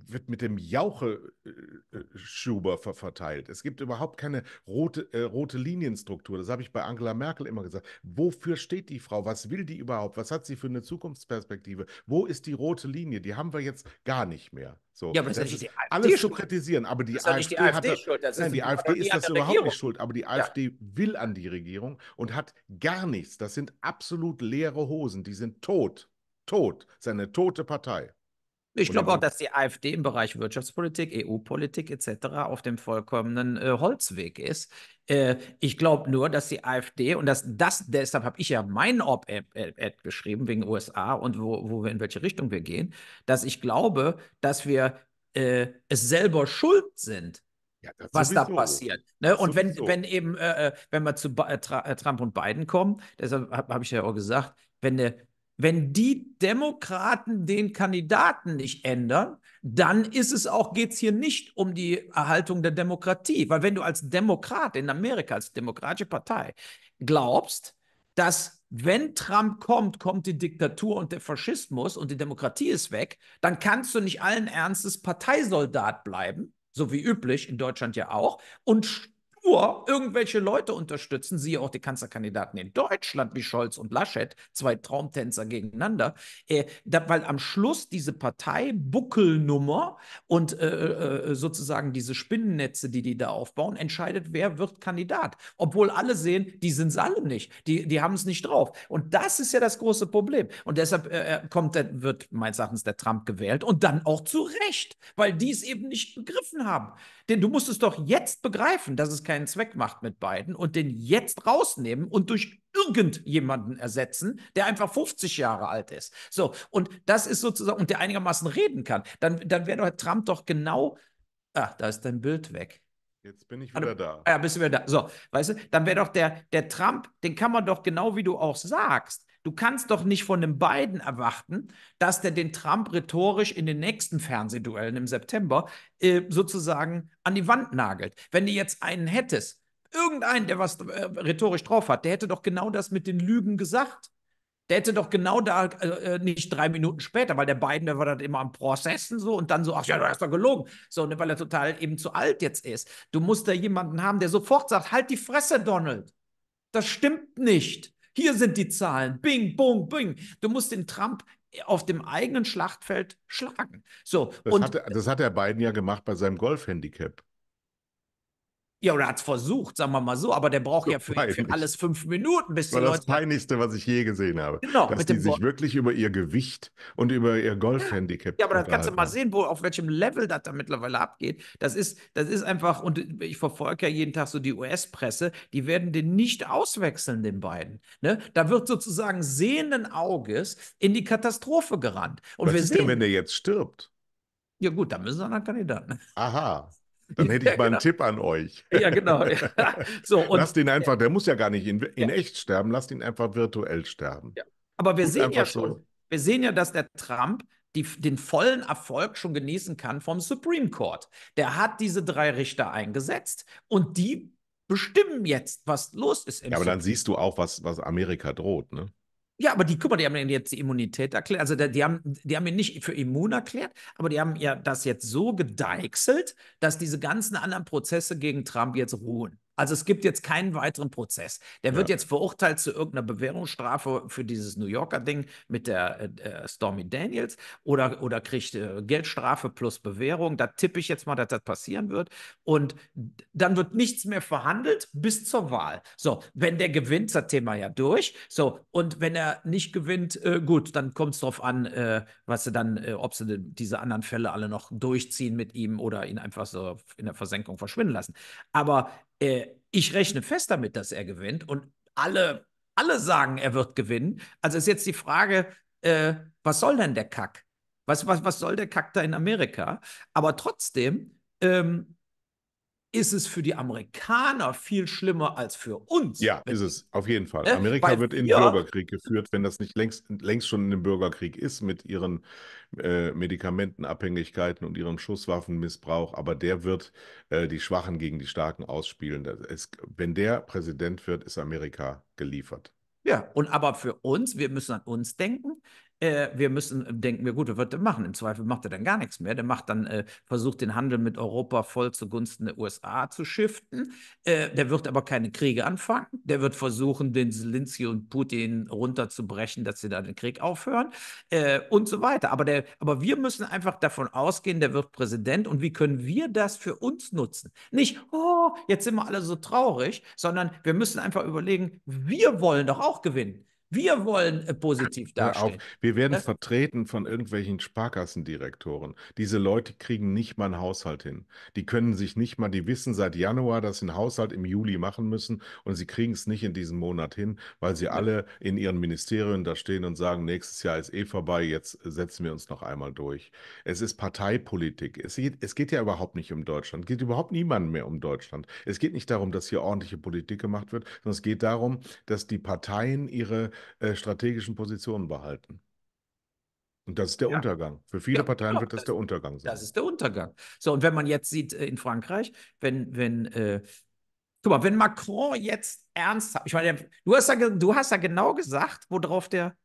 wird mit dem Jauche-Schuber äh, äh, ver verteilt. Es gibt überhaupt keine rote, äh, rote Linienstruktur. Das habe ich bei Angela Merkel immer gesagt. Wofür steht die Frau? Was will die überhaupt? Was hat sie für eine Zukunftsperspektive? Wo ist die rote Linie? Die haben wir jetzt gar nicht mehr. So, ja, aber das, das ist, AfD alles zu kritisieren, aber die das AfD, die AfD hat, schuld. Das nein, die AfD ist das überhaupt Regierung. nicht schuld, aber die AfD ja. will an die Regierung und hat gar nichts. Das sind absolut leere Hosen. Die sind tot, tot. Das ist eine tote Partei. Ich glaube auch, dass die AfD im Bereich Wirtschaftspolitik, EU-Politik etc. auf dem vollkommenen äh, Holzweg ist. Äh, ich glaube nur, dass die AfD und dass das, deshalb habe ich ja mein op ad äh, geschrieben wegen USA und wo, wo wir in welche Richtung wir gehen, dass ich glaube, dass wir äh, es selber schuld sind, ja, was sowieso. da passiert. Ne? Und wenn, wenn eben, äh, äh, wenn wir zu Trump und Biden kommen, deshalb habe hab ich ja auch gesagt, wenn eine wenn die Demokraten den Kandidaten nicht ändern, dann ist es auch, geht es hier nicht um die Erhaltung der Demokratie. Weil wenn du als Demokrat in Amerika, als demokratische Partei glaubst, dass wenn Trump kommt, kommt die Diktatur und der Faschismus und die Demokratie ist weg, dann kannst du nicht allen Ernstes Parteisoldat bleiben, so wie üblich in Deutschland ja auch, und nur irgendwelche Leute unterstützen, siehe auch die Kanzlerkandidaten in Deutschland wie Scholz und Laschet, zwei Traumtänzer gegeneinander, äh, da, weil am Schluss diese Parteibuckelnummer und äh, äh, sozusagen diese Spinnennetze, die die da aufbauen, entscheidet, wer wird Kandidat. Obwohl alle sehen, die sind es alle nicht, die, die haben es nicht drauf. Und das ist ja das große Problem. Und deshalb äh, äh, kommt, der, wird meines Erachtens der Trump gewählt und dann auch zu Recht, weil die es eben nicht begriffen haben. Denn du musst es doch jetzt begreifen, dass es kein keinen Zweck macht mit beiden und den jetzt rausnehmen und durch irgendjemanden ersetzen, der einfach 50 Jahre alt ist. So, und das ist sozusagen, und der einigermaßen reden kann, dann, dann wäre doch Trump doch genau, ah, da ist dein Bild weg. Jetzt bin ich wieder also, da. Ah ja, bist du wieder da. So, weißt du, dann wäre doch der, der Trump, den kann man doch genau wie du auch sagst, Du kannst doch nicht von dem Biden erwarten, dass der den Trump rhetorisch in den nächsten Fernsehduellen im September äh, sozusagen an die Wand nagelt. Wenn du jetzt einen hättest, irgendeinen, der was äh, rhetorisch drauf hat, der hätte doch genau das mit den Lügen gesagt. Der hätte doch genau da, äh, äh nicht drei Minuten später, weil der Biden, der war dann immer am Prozessen so und dann so, ach ja, du hast doch gelogen. So, ne, weil er total eben zu alt jetzt ist. Du musst da jemanden haben, der sofort sagt, halt die Fresse, Donald. Das stimmt nicht. Hier sind die Zahlen. Bing, bong, bing. Du musst den Trump auf dem eigenen Schlachtfeld schlagen. So, das, und, hat, das hat er Biden ja gemacht bei seinem Golfhandicap. Ja, oder hat es versucht, sagen wir mal so, aber der braucht so ja für, für, alles fünf Minuten bis War die Leute. Das peinlichste, was ich je gesehen habe. Genau, dass die sich Ball. wirklich über ihr Gewicht und über ihr Golfhandicap. Ja, aber das kannst du mal sehen, wo, auf welchem Level das da mittlerweile abgeht. Das ist, das ist einfach, und ich verfolge ja jeden Tag so die US-Presse, die werden den nicht auswechseln, den beiden. Ne? Da wird sozusagen sehenden Auges in die Katastrophe gerannt. Und was ist sehen, denn, wenn der jetzt stirbt? Ja, gut, dann müssen sie anderen Kandidaten. Aha. Dann hätte ich ja, mal genau. einen Tipp an euch. Ja, genau. so, und, lasst ihn einfach, der muss ja gar nicht in, in echt sterben, lasst ihn einfach virtuell sterben. Aber wir und sehen ja schon, so. wir sehen ja, dass der Trump die, den vollen Erfolg schon genießen kann vom Supreme Court. Der hat diese drei Richter eingesetzt und die bestimmen jetzt, was los ist. ja, aber Supreme. dann siehst du auch, was, was Amerika droht, ne? Ja, aber die, guck mal, die haben jetzt die Immunität erklärt. Also die, haben, die haben ihn nicht für immun erklärt, aber die haben ja das jetzt so gedeichselt, dass diese ganzen anderen Prozesse gegen Trump jetzt ruhen. Also es gibt jetzt keinen weiteren Prozess. Der wird ja. jetzt verurteilt zu irgendeiner Bewährungsstrafe für dieses New Yorker Ding mit der äh, äh, Stormy Daniels oder, oder kriegt äh, Geldstrafe plus Bewährung. Da tippe ich jetzt mal, dass das passieren wird. Und dann wird nichts mehr verhandelt bis zur Wahl. So, wenn der gewinnt, das Thema ja durch. So, und wenn er nicht gewinnt, äh, gut, dann kommt es darauf an, äh, was sie dann, äh, ob sie diese anderen Fälle alle noch durchziehen mit ihm oder ihn einfach so in der Versenkung verschwinden lassen. Aber äh, ich rechne fest damit, dass er gewinnt und alle, alle sagen, er wird gewinnen. Also ist jetzt die Frage, äh, was soll denn der Kack? Was, was, was soll der Kack da in Amerika? Aber trotzdem ähm, ist es für die Amerikaner viel schlimmer als für uns. Ja, ist es, auf jeden Fall. Ne? Amerika wird in den Bürgerkrieg geführt, wenn das nicht längst, längst schon in den Bürgerkrieg ist, mit ihren äh, Medikamentenabhängigkeiten und ihrem Schusswaffenmissbrauch. Aber der wird äh, die Schwachen gegen die Starken ausspielen. Ist, wenn der Präsident wird, ist Amerika geliefert. Ja, und aber für uns, wir müssen an uns denken äh, wir müssen, äh, denken wir, gut, was wird er machen? Im Zweifel macht er dann gar nichts mehr. Der macht dann, äh, versucht den Handel mit Europa voll zugunsten der USA zu shiften. Äh, der wird aber keine Kriege anfangen. Der wird versuchen, den Zelensky und Putin runterzubrechen, dass sie da den Krieg aufhören äh, und so weiter. Aber, der, aber wir müssen einfach davon ausgehen, der wird Präsident und wie können wir das für uns nutzen? Nicht, oh, jetzt sind wir alle so traurig, sondern wir müssen einfach überlegen, wir wollen doch auch gewinnen. Wir wollen äh, positiv darstellen. Wir werden das vertreten von irgendwelchen Sparkassendirektoren. Diese Leute kriegen nicht mal einen Haushalt hin. Die können sich nicht mal, die wissen seit Januar, dass sie einen Haushalt im Juli machen müssen und sie kriegen es nicht in diesem Monat hin, weil sie alle in ihren Ministerien da stehen und sagen, nächstes Jahr ist eh vorbei, jetzt äh, setzen wir uns noch einmal durch. Es ist Parteipolitik. Es geht, es geht ja überhaupt nicht um Deutschland. Es geht überhaupt niemandem mehr um Deutschland. Es geht nicht darum, dass hier ordentliche Politik gemacht wird, sondern es geht darum, dass die Parteien ihre äh, strategischen Positionen behalten. Und das ist der ja. Untergang. Für viele ja, Parteien genau. wird das, das, der Untergang sein. Das ist der Untergang. So, und wenn man jetzt sieht äh, in Frankreich, wenn, wenn, äh, guck mal, wenn Macron jetzt ernsthaft, ich meine, du hast ja, du hast ja genau gesagt, worauf der,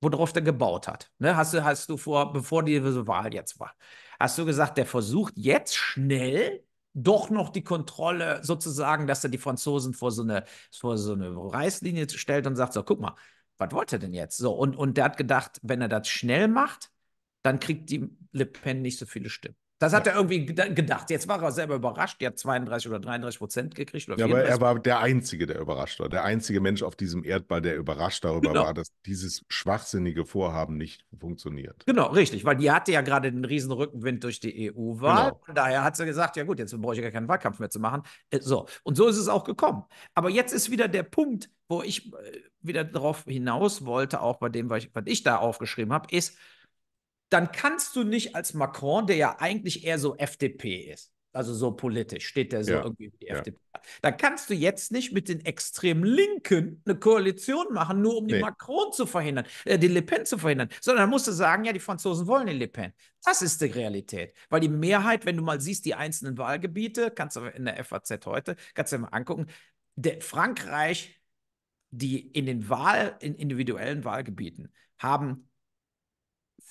worauf der gebaut hat. Ne? Hast, du, hast du vor, bevor diese Wahl jetzt war, hast du gesagt, der versucht jetzt schnell doch noch die Kontrolle sozusagen, dass er die Franzosen vor so eine, vor so eine Reißlinie stellt und sagt: So, guck mal, was wollte er denn jetzt? So, und, und der hat gedacht, wenn er das schnell macht, dann kriegt die Le Pen nicht so viele Stimmen. Das hat ja. er irgendwie gedacht. Jetzt war er selber überrascht. Die hat 32 oder 33 Prozent gekriegt. ja, aber er war der Einzige, der überrascht war. Der einzige Mensch auf diesem Erdball, der überrascht darüber genau. war, dass dieses schwachsinnige Vorhaben nicht funktioniert. Genau, richtig. Weil die hatte ja gerade den riesen Rückenwind durch die EU-Wahl. Genau. Daher hat sie gesagt, ja gut, jetzt brauche ich gar keinen Wahlkampf mehr zu machen. Äh, so. Und so ist es auch gekommen. Aber jetzt ist wieder der Punkt, wo ich äh, wieder darauf hinaus wollte, auch bei dem, was ich, was ich da aufgeschrieben habe, ist, dann kannst du nicht als Macron, der ja eigentlich eher so FDP ist, also so politisch steht der so ja, irgendwie wie die ja. FDP, dann kannst du jetzt nicht mit den extrem Linken eine Koalition machen, nur um nee. den Macron zu verhindern, äh, den Le Pen zu verhindern, sondern dann musst du sagen, ja, die Franzosen wollen den Le Pen. Das ist die Realität, weil die Mehrheit, wenn du mal siehst, die einzelnen Wahlgebiete, kannst du in der FAZ heute, kannst du dir mal angucken, der Frankreich, die in den Wahl, in individuellen Wahlgebieten haben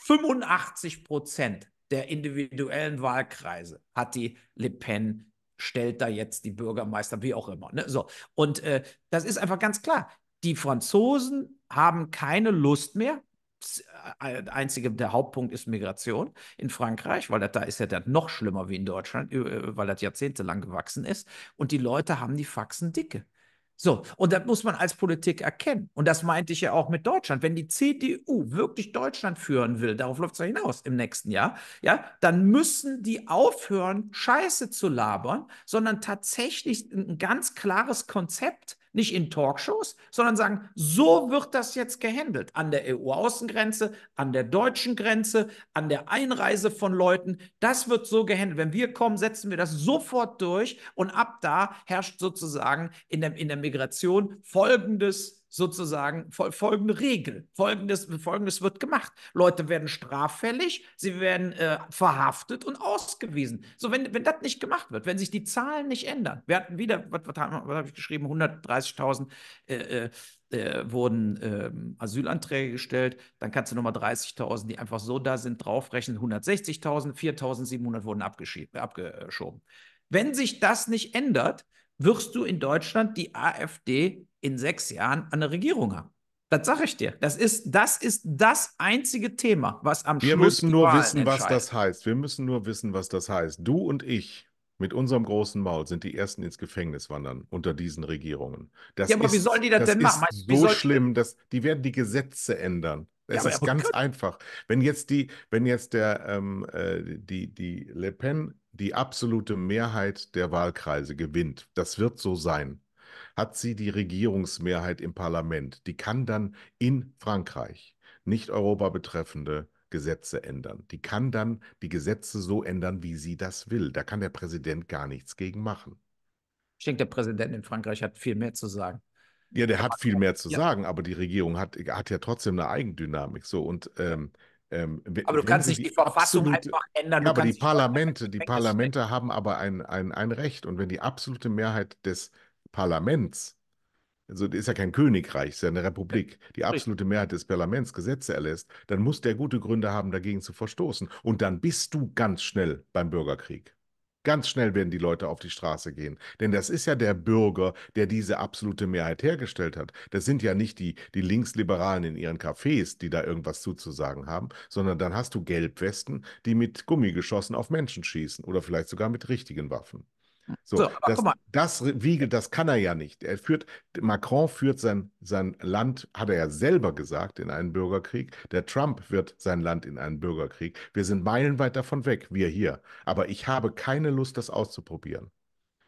85 Prozent der individuellen Wahlkreise hat die Le Pen, stellt da jetzt die Bürgermeister, wie auch immer. Ne? So. Und äh, das ist einfach ganz klar. Die Franzosen haben keine Lust mehr. Äh, einzige, der Hauptpunkt ist Migration in Frankreich, weil das, da ist ja das noch schlimmer wie in Deutschland, äh, weil das jahrzehntelang gewachsen ist. Und die Leute haben die Faxen dicke. So, und das muss man als Politik erkennen. Und das meinte ich ja auch mit Deutschland. Wenn die CDU wirklich Deutschland führen will, darauf läuft es ja hinaus im nächsten Jahr, ja, dann müssen die aufhören, Scheiße zu labern, sondern tatsächlich ein ganz klares Konzept nicht in Talkshows, sondern sagen, so wird das jetzt gehandelt. An der EU-Außengrenze, an der deutschen Grenze, an der Einreise von Leuten. Das wird so gehandelt. Wenn wir kommen, setzen wir das sofort durch und ab da herrscht sozusagen in der, in der Migration folgendes sozusagen folgende Regel. Folgendes, Folgendes wird gemacht. Leute werden straffällig, sie werden äh, verhaftet und ausgewiesen. So, wenn, wenn das nicht gemacht wird, wenn sich die Zahlen nicht ändern. Wir hatten wieder, was, was, was habe ich geschrieben, 130.000 äh, äh, äh, wurden ähm, Asylanträge gestellt. Dann kannst du nochmal 30.000, die einfach so da sind, draufrechnen. 160.000, 4.700 wurden abgeschoben. Wenn sich das nicht ändert, wirst du in Deutschland die AfD in sechs Jahren an der Regierung haben. Das sage ich dir. Das ist, das ist das einzige Thema, was am Wir Schluss müssen nur Wahlen wissen, was das heißt. Wir müssen nur wissen, was das heißt. Du und ich mit unserem großen Maul sind die ersten ins Gefängnis wandern unter diesen Regierungen. Das ja, aber ist, wie sollen die das, das denn machen? Das ist so schlimm, dass die werden die Gesetze ändern. Es ja, ist ganz einfach. Wenn jetzt die, wenn jetzt der ähm, äh, die die Le Pen die absolute Mehrheit der Wahlkreise gewinnt, das wird so sein, hat sie die Regierungsmehrheit im Parlament. Die kann dann in Frankreich nicht Europa betreffende Gesetze ändern. Die kann dann die Gesetze so ändern, wie sie das will. Da kann der Präsident gar nichts gegen machen. Ich denke, der Präsident in Frankreich hat viel mehr zu sagen. Ja, der hat viel mehr zu ja. sagen, aber die Regierung hat, hat ja trotzdem eine Eigendynamik. So und ähm, ähm, aber du kannst nicht die Verfassung absolute, einfach ändern. Ja, aber die Parlamente, die Parlamente haben aber ein, ein, ein Recht. Und wenn die absolute Mehrheit des Parlaments, also ist ja kein Königreich, ist ja eine Republik, die absolute Mehrheit des Parlaments Gesetze erlässt, dann muss der gute Gründe haben, dagegen zu verstoßen. Und dann bist du ganz schnell beim Bürgerkrieg. Ganz schnell werden die Leute auf die Straße gehen. Denn das ist ja der Bürger, der diese absolute Mehrheit hergestellt hat. Das sind ja nicht die, die Linksliberalen in ihren Cafés, die da irgendwas zuzusagen haben, sondern dann hast du Gelbwesten, die mit Gummigeschossen auf Menschen schießen oder vielleicht sogar mit richtigen Waffen. So, so das, das wiegelt, das kann er ja nicht. Er führt, Macron führt sein, sein Land, hat er ja selber gesagt, in einen Bürgerkrieg. Der Trump wird sein Land in einen Bürgerkrieg. Wir sind meilenweit davon weg, wir hier. Aber ich habe keine Lust, das auszuprobieren.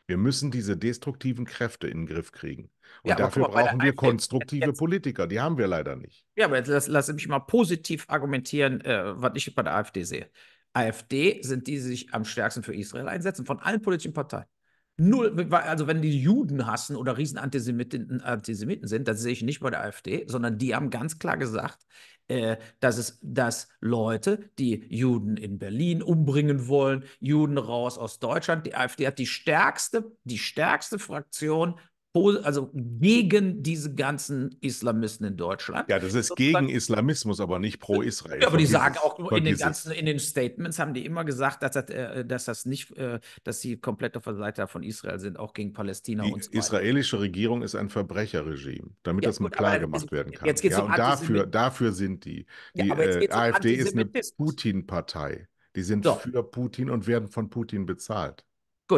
Wir müssen diese destruktiven Kräfte in den Griff kriegen. Und ja, dafür mal, brauchen wir konstruktive jetzt, Politiker. Die haben wir leider nicht. Ja, aber jetzt lass, lass mich mal positiv argumentieren, äh, was ich bei der AfD sehe. AfD sind die, die sich am stärksten für Israel einsetzen, von allen politischen Parteien. Null, also wenn die Juden hassen oder Riesenantisemiten Antisemiten sind, das sehe ich nicht bei der AfD, sondern die haben ganz klar gesagt, äh, dass es, dass Leute, die Juden in Berlin umbringen wollen, Juden raus aus Deutschland, die AfD hat die stärkste, die stärkste Fraktion also gegen diese ganzen Islamisten in Deutschland. Ja, das ist Sozusagen, gegen Islamismus, aber nicht pro Israel. Ja, aber die sagen auch in den ganzen, in den Statements haben die immer gesagt, dass das, äh, dass das nicht, äh, dass sie komplett auf der Seite von Israel sind, auch gegen Palästina die und so weiter. Die israelische Regierung ist ein Verbrecherregime, damit ja, das mal klar gemacht werden kann. Jetzt geht's ja, um und dafür, dafür sind die. Die ja, äh, AfD ist eine Putin-Partei. Die sind so. für Putin und werden von Putin bezahlt.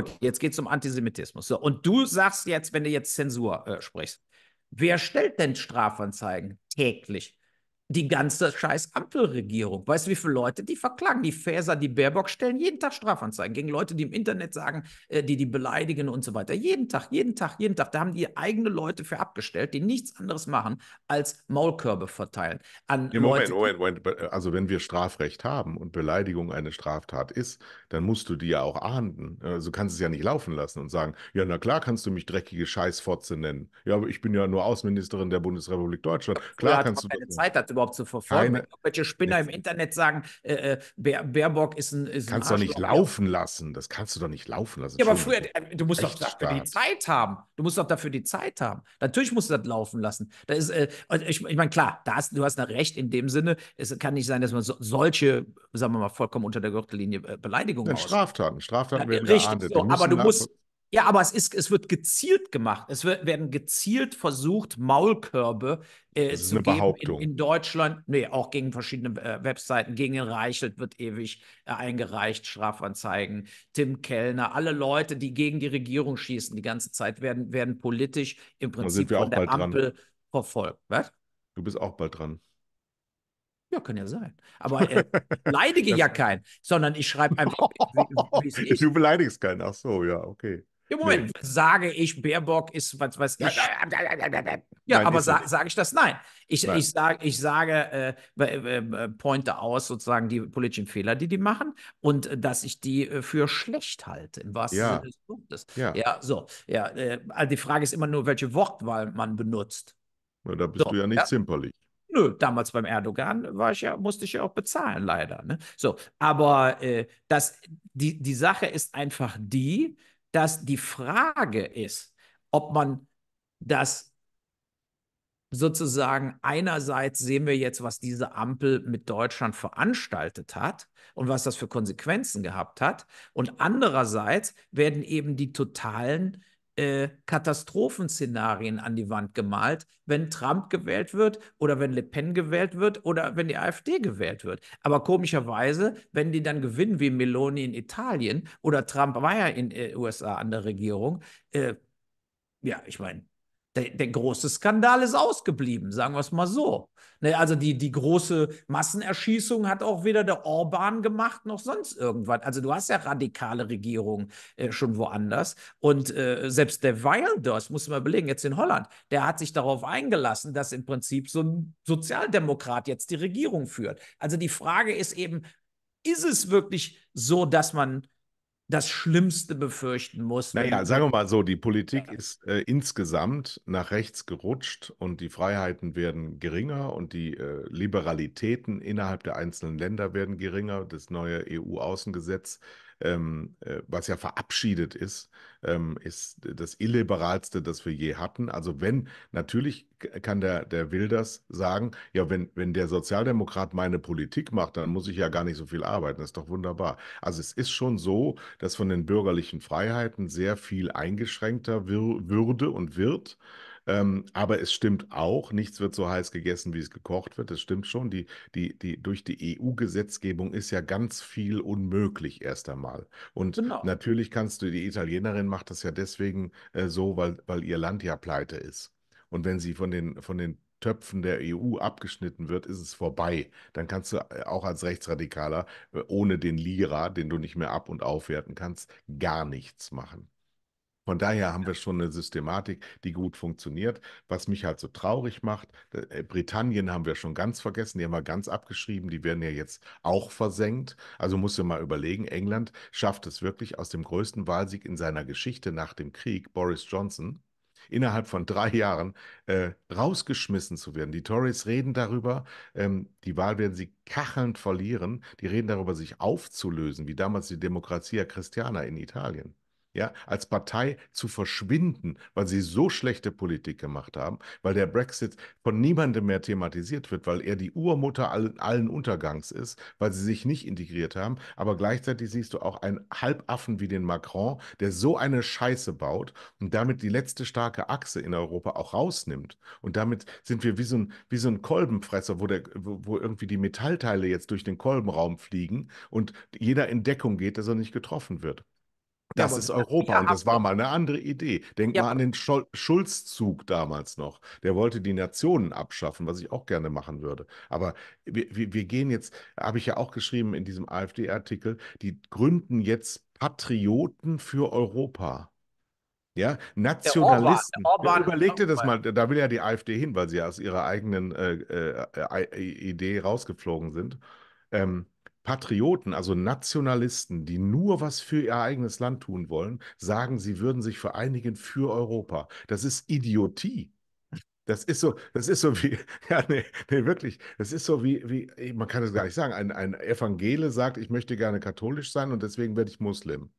Gut, jetzt geht es um Antisemitismus. So, und du sagst jetzt, wenn du jetzt Zensur äh, sprichst, wer stellt denn Strafanzeigen täglich? die ganze scheiß Ampelregierung. Weißt du, wie viele Leute die verklagen? Die Fäser, die Baerbock stellen jeden Tag Strafanzeigen gegen Leute, die im Internet sagen, äh, die die beleidigen und so weiter. Jeden Tag, jeden Tag, jeden Tag. Da haben die eigene Leute für abgestellt, die nichts anderes machen, als Maulkörbe verteilen. An ja, Moment, Leute, Moment, Moment. Äh, also wenn wir Strafrecht haben und Beleidigung eine Straftat ist, dann musst du die ja auch ahnden. So also kannst du es ja nicht laufen lassen und sagen, ja, na klar kannst du mich dreckige Scheißfotze nennen. Ja, aber ich bin ja nur Außenministerin der Bundesrepublik Deutschland. Klar ja, kannst du... Keine Zeit hatte überhaupt zu verfolgen. Keine, welche Spinner im Internet sagen, äh, äh Baerbock ist ein. Ist kannst du doch nicht laufen lassen. Das kannst du doch nicht laufen lassen. Ja, aber früher, äh, du musst doch dafür stark. die Zeit haben. Du musst doch dafür die Zeit haben. Natürlich musst du das laufen lassen. Das ist, äh, ich, ich meine, klar, hast, du hast ein Recht in dem Sinne. Es kann nicht sein, dass man so, solche, sagen wir mal, vollkommen unter der Gürtellinie äh, Beleidigungen. Straftaten. Straftaten ja, werden richtig, geahndet. So, aber du musst ja, aber es ist, es wird gezielt gemacht. Es wird, werden gezielt versucht, Maulkörbe äh, zu geben Behauptung. In, in, Deutschland. Nee, auch gegen verschiedene äh, Webseiten. Gegen den Reichelt wird ewig äh, eingereicht, Strafanzeigen. Tim Kellner, alle Leute, die gegen die Regierung schießen, die ganze Zeit werden, werden politisch im Prinzip von der Ampel dran. verfolgt. Was? Du bist auch bald dran. Ja, kann ja sein. Aber äh, beleidige ja keinen, sondern ich schreibe einfach. Wie, wie, wie du beleidigst keinen. Ach so, ja, okay. Im Moment nee. sage ich, Baerbock ist was weiß ich. Ja, Nein, aber sa sage ich das? Nein. Ich, Nein. ich, sag, ich sage, äh, äh, pointe aus sozusagen die politischen Fehler, die die machen und äh, dass ich die äh, für schlecht halte, im wahrsten ja. Sinne des Wortes. Ja. ja, so. Ja, äh, also die Frage ist immer nur, welche Wortwahl man benutzt. Na, da bist so, du ja nicht ja. zimperlich. Nö, damals beim Erdogan war ich ja, musste ich ja auch bezahlen, leider. Ne? So, aber äh, das, die, die Sache ist einfach die, dass die Frage ist, ob man das sozusagen einerseits sehen wir jetzt, was diese Ampel mit Deutschland veranstaltet hat und was das für Konsequenzen gehabt hat. Und andererseits werden eben die totalen äh, Katastrophenszenarien an die Wand gemalt, wenn Trump gewählt wird oder wenn Le Pen gewählt wird oder wenn die AfD gewählt wird. Aber komischerweise, wenn die dann gewinnen, wie Meloni in Italien oder Trump war ja in den äh, USA an der Regierung, äh, ja, ich meine, der, der, große Skandal ist ausgeblieben, sagen wir es mal so. Ne, also die, die große Massenerschießung hat auch weder der Orban gemacht noch sonst irgendwas. Also du hast ja radikale Regierungen äh, schon woanders. Und äh, selbst der Wilders, muss man überlegen, jetzt in Holland, der hat sich darauf eingelassen, dass im Prinzip so ein Sozialdemokrat jetzt die Regierung führt. Also die Frage ist eben, ist es wirklich so, dass man das Schlimmste befürchten muss. Naja, sagen wir mal so, die Politik ja. ist äh, insgesamt nach rechts gerutscht und die Freiheiten werden geringer und die äh, Liberalitäten innerhalb der einzelnen Länder werden geringer. Das neue EU-Außengesetz ähm, äh, was ja verabschiedet ist, ähm, ist das Illiberalste, das wir je hatten. Also wenn, natürlich kann der, der Wilders sagen, ja, wenn, wenn der Sozialdemokrat meine Politik macht, dann muss ich ja gar nicht so viel arbeiten. Das ist doch wunderbar. Also es ist schon so, dass von den bürgerlichen Freiheiten sehr viel eingeschränkter wir, würde und wird. Ähm, aber es stimmt auch, nichts wird so heiß gegessen, wie es gekocht wird. Das stimmt schon. Die, die, die, durch die EU-Gesetzgebung ist ja ganz viel unmöglich erst einmal. Und genau. natürlich kannst du, die Italienerin macht das ja deswegen äh, so, weil, weil ihr Land ja pleite ist. Und wenn sie von den, von den Töpfen der EU abgeschnitten wird, ist es vorbei. Dann kannst du äh, auch als Rechtsradikaler äh, ohne den Lira, den du nicht mehr ab- und aufwerten kannst, gar nichts machen. Von daher haben wir schon eine Systematik, die gut funktioniert. Was mich halt so traurig macht, äh, Britannien haben wir schon ganz vergessen, die haben wir ganz abgeschrieben, die werden ja jetzt auch versenkt. Also musst du mal überlegen, England schafft es wirklich aus dem größten Wahlsieg in seiner Geschichte nach dem Krieg, Boris Johnson, innerhalb von drei Jahren äh, rausgeschmissen zu werden. Die Tories reden darüber, ähm, die Wahl werden sie kachelnd verlieren, die reden darüber, sich aufzulösen, wie damals die Demokratia Christiana in Italien ja, als Partei zu verschwinden, weil sie so schlechte Politik gemacht haben, weil der Brexit von niemandem mehr thematisiert wird, weil er die Urmutter allen, allen Untergangs ist, weil sie sich nicht integriert haben. Aber gleichzeitig siehst du auch einen Halbaffen wie den Macron, der so eine Scheiße baut und damit die letzte starke Achse in Europa auch rausnimmt. Und damit sind wir wie so ein, wie so ein Kolbenfresser, wo, der, wo irgendwie die Metallteile jetzt durch den Kolbenraum fliegen und jeder in Deckung geht, dass er nicht getroffen wird. Das ja, ist Europa das und das war mal eine andere Idee. Denk ja, mal an den Schulz-Zug damals noch. Der wollte die Nationen abschaffen, was ich auch gerne machen würde. Aber wir, wir, wir gehen jetzt, habe ich ja auch geschrieben in diesem AfD-Artikel, die gründen jetzt Patrioten für Europa. Ja, Nationalisten. Der Orban, der Orban überleg dir das mal, da will ja die AfD hin, weil sie ja aus ihrer eigenen äh, äh, Idee rausgeflogen sind. Ähm, Patrioten, also Nationalisten, die nur was für ihr eigenes Land tun wollen, sagen, sie würden sich vereinigen für Europa. Das ist Idiotie. Das ist so, das ist so wie, ja, nee, nee, wirklich, das ist so wie, wie, man kann es gar nicht sagen. Ein, ein Evangele sagt, ich möchte gerne katholisch sein und deswegen werde ich Muslim.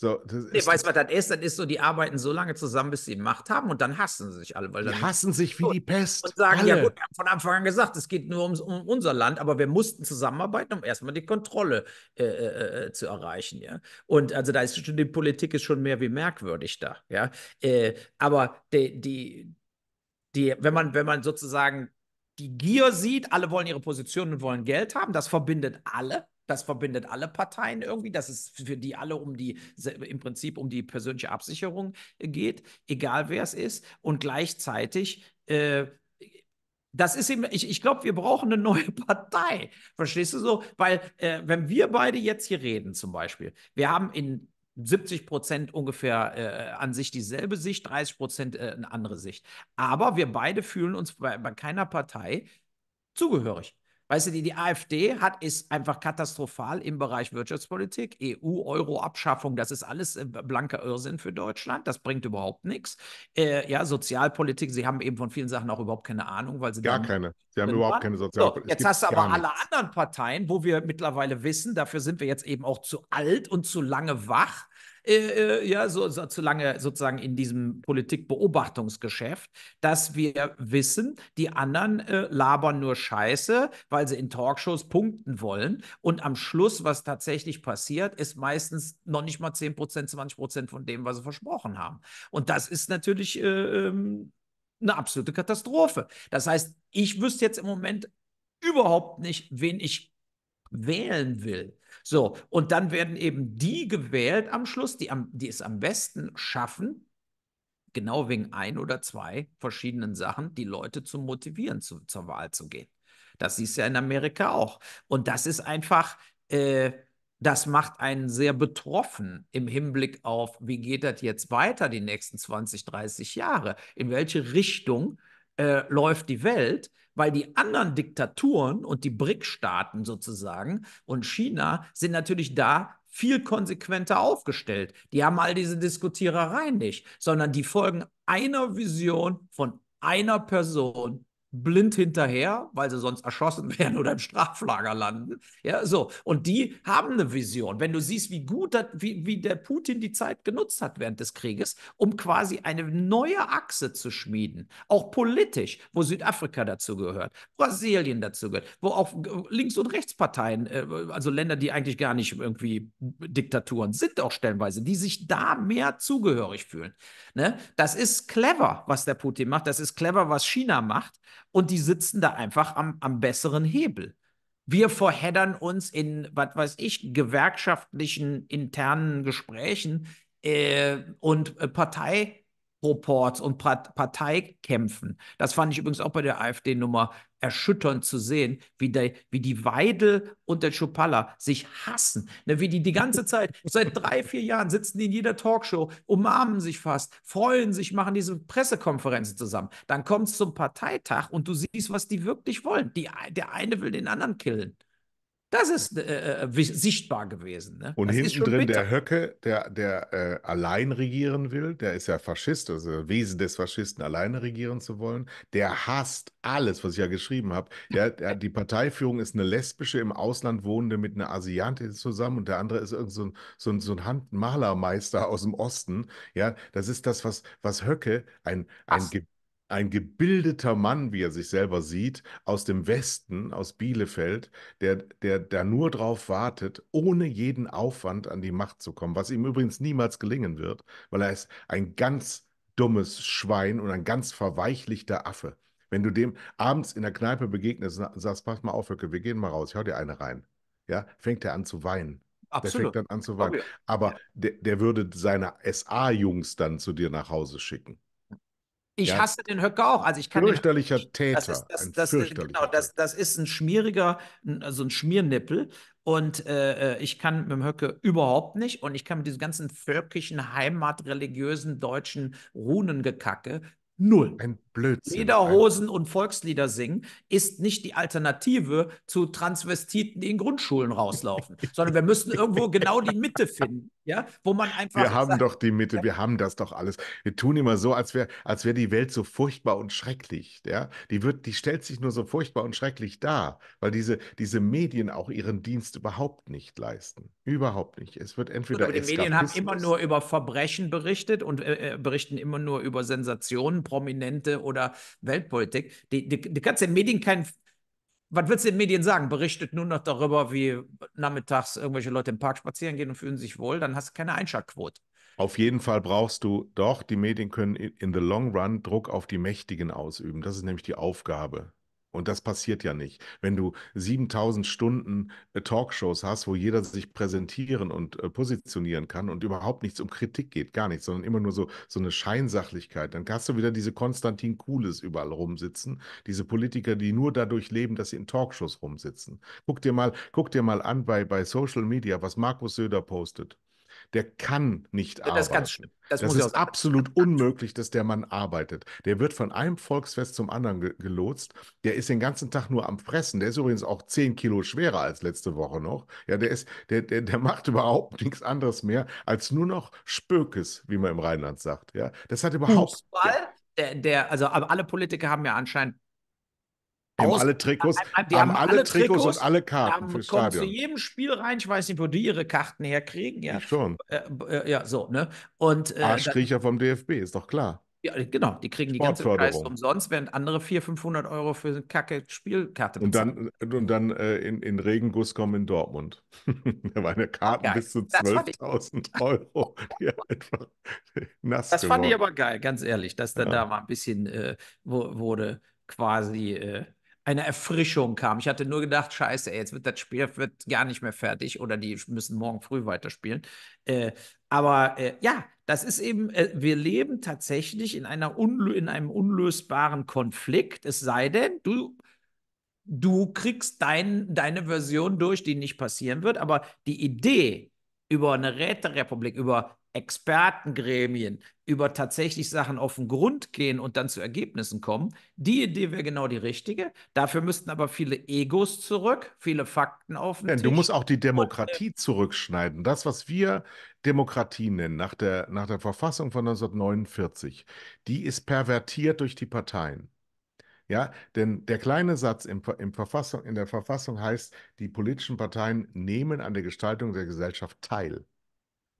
So, das nee, weißt du, was das ist? Das ist so, die arbeiten so lange zusammen, bis sie Macht haben und dann hassen sie sich alle. Weil die hassen sich wie die Pest. Und sagen, alle. ja gut, wir haben von Anfang an gesagt, es geht nur ums, um unser Land, aber wir mussten zusammenarbeiten, um erstmal die Kontrolle äh, äh, äh, zu erreichen. Ja? Und also da ist schon, die Politik ist schon mehr wie merkwürdig da. Ja? Äh, aber die, die, die, wenn, man, wenn man sozusagen die Gier sieht, alle wollen ihre Position und wollen Geld haben, das verbindet alle das verbindet alle Parteien irgendwie, dass es für die alle um die, im Prinzip um die persönliche Absicherung geht, egal wer es ist. Und gleichzeitig äh, das ist eben, ich, ich glaube, wir brauchen eine neue Partei. Verstehst du so? Weil, äh, wenn wir beide jetzt hier reden, zum Beispiel, wir haben in 70 Prozent ungefähr äh, an sich dieselbe Sicht, 30 Prozent äh, eine andere Sicht. Aber wir beide fühlen uns bei, bei keiner Partei zugehörig. Weißt du, die, die AfD hat es einfach katastrophal im Bereich Wirtschaftspolitik, EU, Euro-Abschaffung, das ist alles äh, blanker Irrsinn für Deutschland, das bringt überhaupt nichts. Äh, ja, Sozialpolitik, sie haben eben von vielen Sachen auch überhaupt keine Ahnung, weil sie gar keine. Sie haben überhaupt keine Sozialpolitik. So, jetzt hast du aber nichts. alle anderen Parteien, wo wir mittlerweile wissen, dafür sind wir jetzt eben auch zu alt und zu lange wach äh, äh, ja, so, so, so lange sozusagen in diesem Politikbeobachtungsgeschäft, dass wir wissen, die anderen äh, labern nur Scheiße, weil sie in Talkshows punkten wollen. Und am Schluss, was tatsächlich passiert, ist meistens noch nicht mal 10 Prozent, 20 Prozent von dem, was sie versprochen haben. Und das ist natürlich äh, ähm, eine absolute Katastrophe. Das heißt, ich wüsste jetzt im Moment überhaupt nicht, wen ich wählen will. So, und dann werden eben die gewählt am Schluss, die, am, die es am besten schaffen, genau wegen ein oder zwei verschiedenen Sachen, die Leute zu motivieren, zu, zur Wahl zu gehen. Das siehst du ja in Amerika auch. Und das ist einfach, äh, das macht einen sehr betroffen im Hinblick auf, wie geht das jetzt weiter die nächsten 20, 30 Jahre? In welche Richtung äh, läuft die Welt? weil die anderen Diktaturen und die BRIC-Staaten sozusagen und China sind natürlich da viel konsequenter aufgestellt. Die haben all diese Diskutierereien nicht, sondern die folgen einer Vision von einer Person blind hinterher, weil sie sonst erschossen werden oder im Straflager landen. Ja, so. Und die haben eine Vision. Wenn du siehst, wie gut, das, wie, wie der Putin die Zeit genutzt hat während des Krieges, um quasi eine neue Achse zu schmieden, auch politisch, wo Südafrika dazu gehört, Brasilien dazu gehört, wo auch Links- und Rechtsparteien, äh, also Länder, die eigentlich gar nicht irgendwie Diktaturen sind, auch stellenweise, die sich da mehr zugehörig fühlen. Ne? Das ist clever, was der Putin macht. Das ist clever, was China macht und die sitzen da einfach am, am besseren Hebel. Wir verheddern uns in, was weiß ich, gewerkschaftlichen internen Gesprächen äh, und äh, Partei Proports und Parteikämpfen. Das fand ich übrigens auch bei der AfD-Nummer erschütternd zu sehen, wie, der, wie die Weidel und der Schupalla sich hassen. Ne, wie die die ganze Zeit, seit drei, vier Jahren sitzen die in jeder Talkshow, umarmen sich fast, freuen sich, machen diese Pressekonferenzen zusammen. Dann kommt es zum Parteitag und du siehst, was die wirklich wollen. Die, der eine will den anderen killen. Das ist äh, äh, äh sichtbar gewesen. Ne? Und das hinten drin bitter. der Höcke, der, der äh, allein regieren will, der ist ja Faschist, also Wesen des Faschisten, alleine regieren zu wollen, der hasst alles, was ich ja geschrieben habe. Der, der, die Parteiführung ist eine lesbische, im Ausland wohnende mit einer Asiatin zusammen und der andere ist irgend so ein, so ein, so ein Handmalermeister aus dem Osten. Ja, das ist das, was, was Höcke, ein, ein, ein gebildeter Mann, wie er sich selber sieht, aus dem Westen, aus Bielefeld, der, der da nur drauf wartet, ohne jeden Aufwand an die Macht zu kommen, was ihm übrigens niemals gelingen wird, weil er ist ein ganz dummes Schwein und ein ganz verweichlichter Affe. Wenn du dem abends in der Kneipe begegnest und sagst, pass mal auf, Höcke, wir gehen mal raus, ich hau dir eine rein. Ja, fängt er an zu weinen. Absolut. Der fängt dann an zu weinen. Aber der, der würde seine SA-Jungs dann zu dir nach Hause schicken. Ich ja. hasse den Höcker auch. Also ich kann Fürchterlicher den, Täter. Das ist, das, das, äh, fürchterlicher genau, das, das ist ein schmieriger, äh, so also ein Schmiernippel. Und äh, äh, ich kann mit dem Höcke überhaupt nicht. Und ich kann mit diesen ganzen völkischen, heimatreligiösen, deutschen Runengekacke null. Ein Blödsinn. Lederhosen und Volkslieder singen ist nicht die Alternative zu Transvestiten, die in Grundschulen rauslaufen, sondern wir müssen irgendwo genau die Mitte finden. Ja, wo man einfach. Wir haben sagt, doch die Mitte, ja? wir haben das doch alles. Wir tun immer so, als wäre als wär die Welt so furchtbar und schrecklich. Ja? Die, wird, die stellt sich nur so furchtbar und schrecklich dar, weil diese, diese Medien auch ihren Dienst überhaupt nicht leisten. Überhaupt nicht. Es wird entweder. Aber die Medien haben immer nur über Verbrechen berichtet und äh, äh, berichten immer nur über Sensationen, Prominente oder Weltpolitik. Die, die, die kannst den Medien keinen was wird es den Medien sagen? Berichtet nur noch darüber, wie nachmittags irgendwelche Leute im Park spazieren gehen und fühlen sich wohl, dann hast du keine Einschaltquote. Auf jeden Fall brauchst du doch, die Medien können in the long run Druck auf die Mächtigen ausüben. Das ist nämlich die Aufgabe und das passiert ja nicht. Wenn du 7000 Stunden äh, Talkshows hast, wo jeder sich präsentieren und äh, positionieren kann und überhaupt nichts um Kritik geht, gar nichts, sondern immer nur so, so eine Scheinsachlichkeit, dann hast du wieder diese Konstantin Kuhles überall rumsitzen, diese Politiker, die nur dadurch leben, dass sie in Talkshows rumsitzen. Guck dir mal, guck dir mal an bei, bei Social Media, was Markus Söder postet der kann nicht arbeiten. Das ist ganz schlimm. Das, das ist absolut unmöglich, dass der Mann arbeitet. Der wird von einem Volksfest zum anderen gelotst. Der ist den ganzen Tag nur am Fressen. Der ist übrigens auch 10 Kilo schwerer als letzte Woche noch. Ja, der, ist, der, der, der macht überhaupt nichts anderes mehr als nur noch Spökes, wie man im Rheinland sagt. Ja, das hat überhaupt. Fußball? Ja. Der, der, also alle Politiker haben ja anscheinend haben alle Trikots, die haben, alle, Trikots, und alle Karten fürs Stadion. zu jedem Spiel rein. Ich weiß nicht, wo die ihre Karten herkriegen. Ja, schon. Äh, äh, ja, so, ne? Und, äh, Arschkriecher dann, vom DFB, ist doch klar. Ja, genau, die kriegen die ganze Preis umsonst, während andere 400, 500 Euro für eine kacke Spielkarte bezahlen. Und dann, äh, und dann äh, in, in Regenguss kommen in Dortmund. da waren ja Karten geil. bis zu 12.000 Euro. Die einfach nass das geworden. fand ich aber geil, ganz ehrlich, dass dann ja. da mal ein bisschen äh, wurde quasi äh, eine Erfrischung kam. Ich hatte nur gedacht, scheiße, ey, jetzt wird das Spiel wird gar nicht mehr fertig oder die müssen morgen früh weiterspielen. Äh, aber äh, ja, das ist eben, äh, wir leben tatsächlich in, einer in einem unlösbaren Konflikt, es sei denn, du, du kriegst dein, deine Version durch, die nicht passieren wird. Aber die Idee über eine Räterepublik, über Expertengremien über tatsächlich Sachen auf den Grund gehen und dann zu Ergebnissen kommen. Die Idee wäre genau die richtige. Dafür müssten aber viele Egos zurück, viele Fakten aufnehmen. ja, Tisch. Du musst auch die äh, Demokratie zurückschneiden. Das, was wir Demokratie nennen, nach der, nach der Verfassung von 1949, die ist pervertiert durch die Parteien. Ja, denn der kleine Satz im, im Verfassung, in der Verfassung heißt, die politischen Parteien nehmen an der Gestaltung der Gesellschaft teil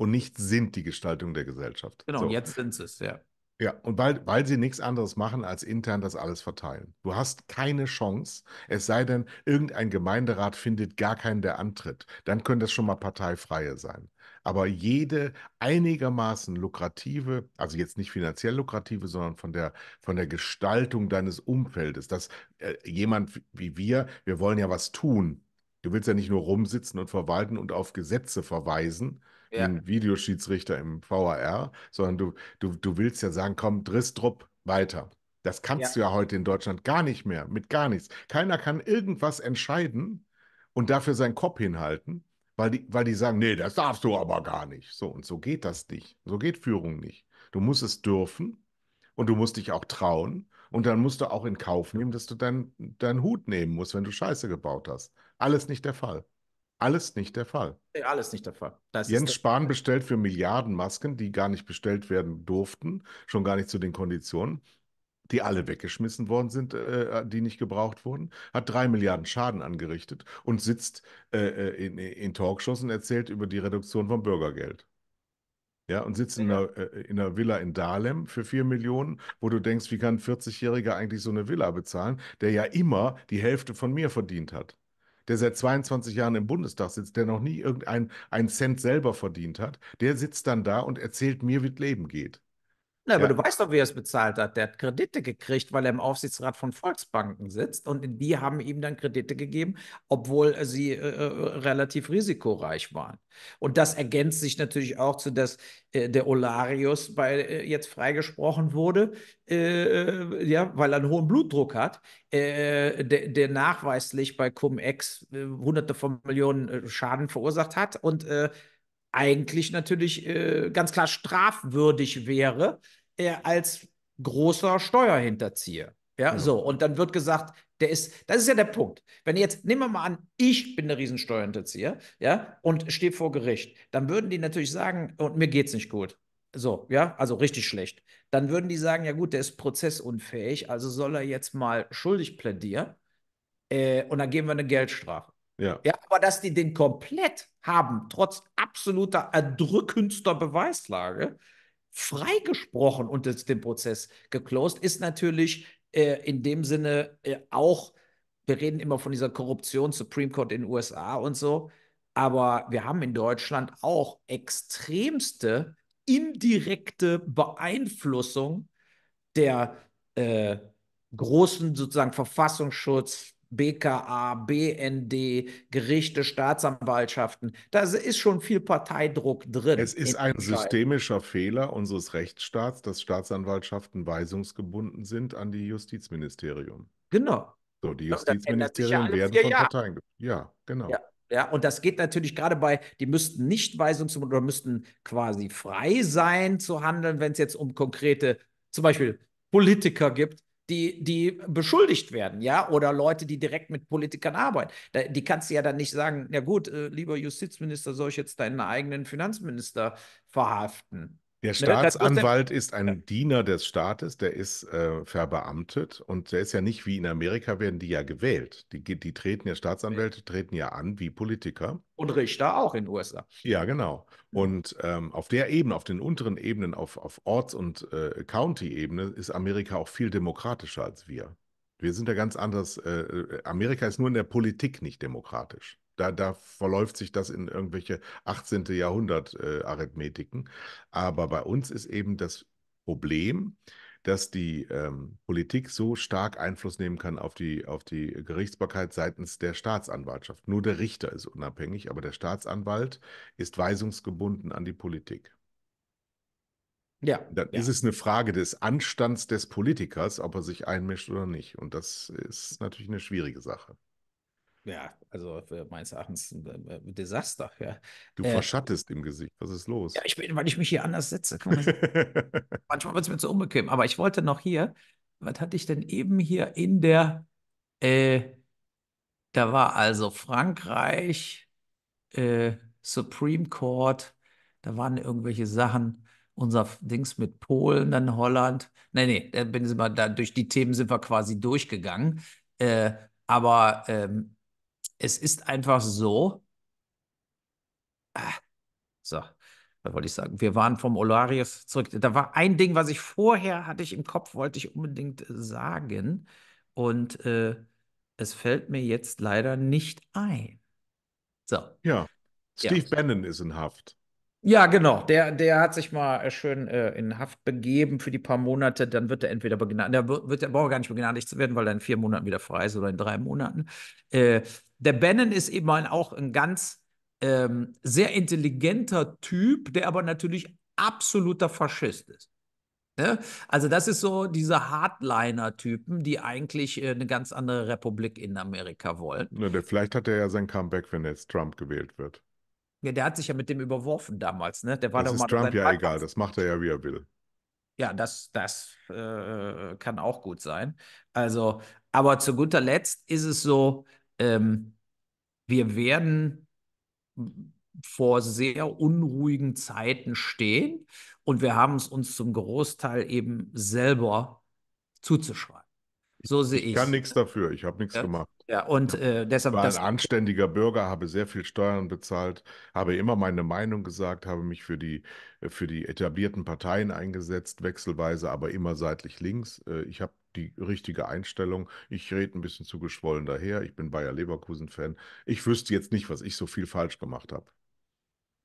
und nicht sind die Gestaltung der Gesellschaft. Genau, so. jetzt sind sie es, ja. Ja, und weil, weil sie nichts anderes machen, als intern das alles verteilen. Du hast keine Chance, es sei denn, irgendein Gemeinderat findet gar keinen, der antritt. Dann können das schon mal Parteifreie sein. Aber jede einigermaßen lukrative, also jetzt nicht finanziell lukrative, sondern von der, von der Gestaltung deines Umfeldes, dass äh, jemand wie wir, wir wollen ja was tun. Du willst ja nicht nur rumsitzen und verwalten und auf Gesetze verweisen, ja. einen Videoschiedsrichter im VAR, sondern du, du, du willst ja sagen, komm, Driss, Drupp, weiter. Das kannst ja. du ja heute in Deutschland gar nicht mehr, mit gar nichts. Keiner kann irgendwas entscheiden und dafür seinen Kopf hinhalten, weil die, weil die sagen, nee, das darfst du aber gar nicht. So und so geht das nicht. So geht Führung nicht. Du musst es dürfen und du musst dich auch trauen und dann musst du auch in Kauf nehmen, dass du deinen dein Hut nehmen musst, wenn du Scheiße gebaut hast. Alles nicht der Fall. Alles nicht der Fall. Nee, alles nicht der Fall. Das Jens Spahn Fall. bestellt für Milliarden Masken, die gar nicht bestellt werden durften, schon gar nicht zu den Konditionen, die alle weggeschmissen worden sind, äh, äh die nicht gebraucht wurden, hat drei Milliarden Schaden angerichtet und sitzt äh, äh, in, in, Talkshows und erzählt über die Reduktion von Bürgergeld. Ja, und sitzt ja. in, einer, äh, in einer Villa in Dahlem für vier Millionen, wo du denkst, wie kann ein 40-Jähriger eigentlich so eine Villa bezahlen, der ja immer die Hälfte von mir verdient hat der seit 22 Jahren im Bundestag sitzt, der noch nie irgendeinen Cent selber verdient hat, der sitzt dann da und erzählt mir, wie das Leben geht. Na, aber ja. du weißt doch, wie er es bezahlt hat. Der hat Kredite gekriegt, weil er im Aufsichtsrat von Volksbanken sitzt und die haben ihm dann Kredite gegeben, obwohl sie äh, äh relativ risikoreich waren. Und das ergänzt sich natürlich auch zu, dass äh, der Olarius bei, äh, jetzt freigesprochen wurde, äh, äh, ja, weil er einen hohen Blutdruck hat, der, der, nachweislich bei Cum-Ex hunderte von Millionen Schaden verursacht hat und eigentlich natürlich äh, ganz klar strafwürdig wäre, er als großer Steuerhinterzieher. Ja, ja, so. Und dann wird gesagt, der ist, das ist ja der Punkt. Wenn jetzt, nehmen wir mal an, ich bin der Riesensteuerhinterzieher, ja, und stehe vor Gericht, dann würden die natürlich sagen, und mir geht's nicht gut. So, ja, also richtig schlecht. Dann würden die sagen, ja gut, der ist prozessunfähig, also soll er jetzt mal schuldig plädieren äh, und dann geben wir eine Geldstrafe. Ja. ja, aber dass die den komplett haben, trotz absoluter erdrückendster Beweislage, freigesprochen und das, den Prozess geklost, ist natürlich äh, in dem Sinne äh, auch, wir reden immer von dieser Korruption, Supreme Court in den USA und so, aber wir haben in Deutschland auch extremste indirekte Beeinflussung der äh, großen sozusagen Verfassungsschutz, BKA, BND, Gerichte, Staatsanwaltschaften. Da ist schon viel Parteidruck drin. Es ist ein systemischer Fehler unseres Rechtsstaats, dass Staatsanwaltschaften weisungsgebunden sind an die Justizministerium. Genau. So, die Justizministerien ja werden von Jahr. Parteien. Ja, genau. Ja. Ja, und das geht natürlich gerade bei, die müssten nicht weisungsgebunden oder müssten quasi frei sein zu handeln, wenn es jetzt um konkrete, zum Beispiel Politiker gibt, die, die beschuldigt werden, ja, oder Leute, die direkt mit Politikern arbeiten. Da, die kannst du ja dann nicht sagen, ja gut, äh, lieber Justizminister, soll ich jetzt deinen eigenen Finanzminister verhaften? Der Staatsanwalt ist ein Diener des Staates, der ist äh, verbeamtet und der ist ja nicht wie in Amerika, werden die ja gewählt. Die, die treten ja, Staatsanwälte treten ja an wie Politiker. Und Richter auch in den USA. Ja, genau. Mhm. Und ähm, auf der Ebene, auf den unteren Ebenen, auf, auf Orts- und äh, County-Ebene ist Amerika auch viel demokratischer als wir. Wir sind da ganz anders. Äh, äh Amerika ist nur in der Politik nicht demokratisch. Da, da verläuft sich das in irgendwelche 18. Jahrhundert-Arithmetiken. Äh, Aber bei uns ist eben das Problem, dass die ähm, Politik so stark Einfluss nehmen kann auf die, auf die Gerichtsbarkeit seitens der Staatsanwaltschaft. Nur der Richter ist unabhängig, aber der Staatsanwalt ist weisungsgebunden an die Politik. Ja. Dann ja. ist es eine Frage des Anstands des Politikers, ob er sich einmischt oder nicht. Und das ist natürlich eine schwierige Sache. Ja, also äh, meines Erachtens ein äh, äh, Desaster. Ja. Du äh, verschattest im Gesicht. Was ist los? Ja, ich bin, weil ich mich hier anders setze. manchmal wird es mir zu unbequem. Aber ich wollte noch hier, was hatte ich denn eben hier in der, äh, da war also Frankreich, äh, Supreme Court, da waren irgendwelche Sachen, unser Dings mit Polen, dann Holland. Nee, nee, da, bin ich mal, da durch die Themen sind wir quasi durchgegangen. aber ähm, es ist einfach so. Ah, so, da wollte ich sagen, wir waren vom Olarius zurück. Da war ein Ding, was ich vorher hatte ich im Kopf, wollte ich unbedingt äh, sagen. Und äh, es fällt mir jetzt leider nicht ein. So. Ja. Steve ja. Bannon ist in Haft. Ja, genau. Der, der hat sich mal äh, schön äh, in Haft begeben für die paar Monate. Dann wird er entweder begnadigt, der wird, wird der braucht gar nicht begnadigt zu werden, weil er in vier Monaten wieder frei ist oder in drei Monaten. Äh, der Bannon ist eben auch ein ganz ähm, sehr intelligenter Typ, der aber natürlich absoluter Faschist ist. Ne? Also das ist so diese Hardliner-Typen, die eigentlich äh, eine ganz andere Republik in Amerika wollen. Ne, der, vielleicht hat er ja sein Comeback, wenn jetzt Trump gewählt wird. Ja, der hat sich ja mit dem überworfen damals. Ne? Der war das ist Trump ja Parkplatz. egal, das macht er ja, wie er will. Ja, das, das äh, kann auch gut sein. Also, aber zu guter Letzt ist es so, ähm, wir werden vor sehr unruhigen Zeiten stehen und wir haben es uns zum Großteil eben selber zuzuschreiben. So sehe ich. Ich kann nichts dafür, ich habe nichts ja. gemacht. Ja, und äh, deshalb. War ein anständiger Bürger, habe sehr viel Steuern bezahlt, habe immer meine Meinung gesagt, habe mich für die, äh, für die etablierten Parteien eingesetzt, wechselweise, aber immer seitlich links. Äh, ich habe die richtige Einstellung. Ich rede ein bisschen zu geschwollen daher. Ich bin Bayer Leverkusen-Fan. Ich wüsste jetzt nicht, was ich so viel falsch gemacht habe.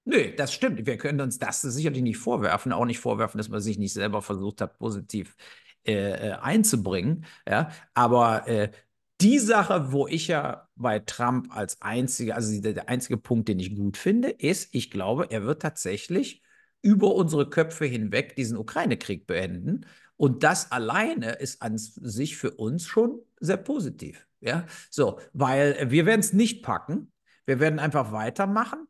Nö, das stimmt. Wir können uns das sicherlich nicht vorwerfen, auch nicht vorwerfen, dass man sich nicht selber versucht hat, positiv äh, äh einzubringen. Ja? Aber äh, die Sache, wo ich ja bei Trump als einzige, also der, der einzige Punkt, den ich gut finde, ist, ich glaube, er wird tatsächlich über unsere Köpfe hinweg diesen Ukraine-Krieg beenden. Und das alleine ist an sich für uns schon sehr positiv. Ja, so, weil wir werden es nicht packen. Wir werden einfach weitermachen.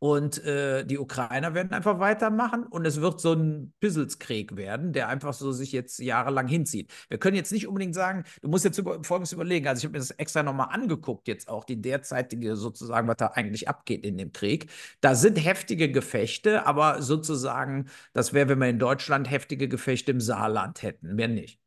Und äh, die Ukrainer werden einfach weitermachen und es wird so ein Pisselskrieg werden, der einfach so sich jetzt jahrelang hinzieht. Wir können jetzt nicht unbedingt sagen, du musst jetzt über, Folgendes überlegen. Also ich habe mir das extra nochmal angeguckt, jetzt auch die derzeitige sozusagen, was da eigentlich abgeht in dem Krieg. Da sind heftige Gefechte, aber sozusagen, das wäre, wenn wir in Deutschland heftige Gefechte im Saarland hätten, mehr nicht.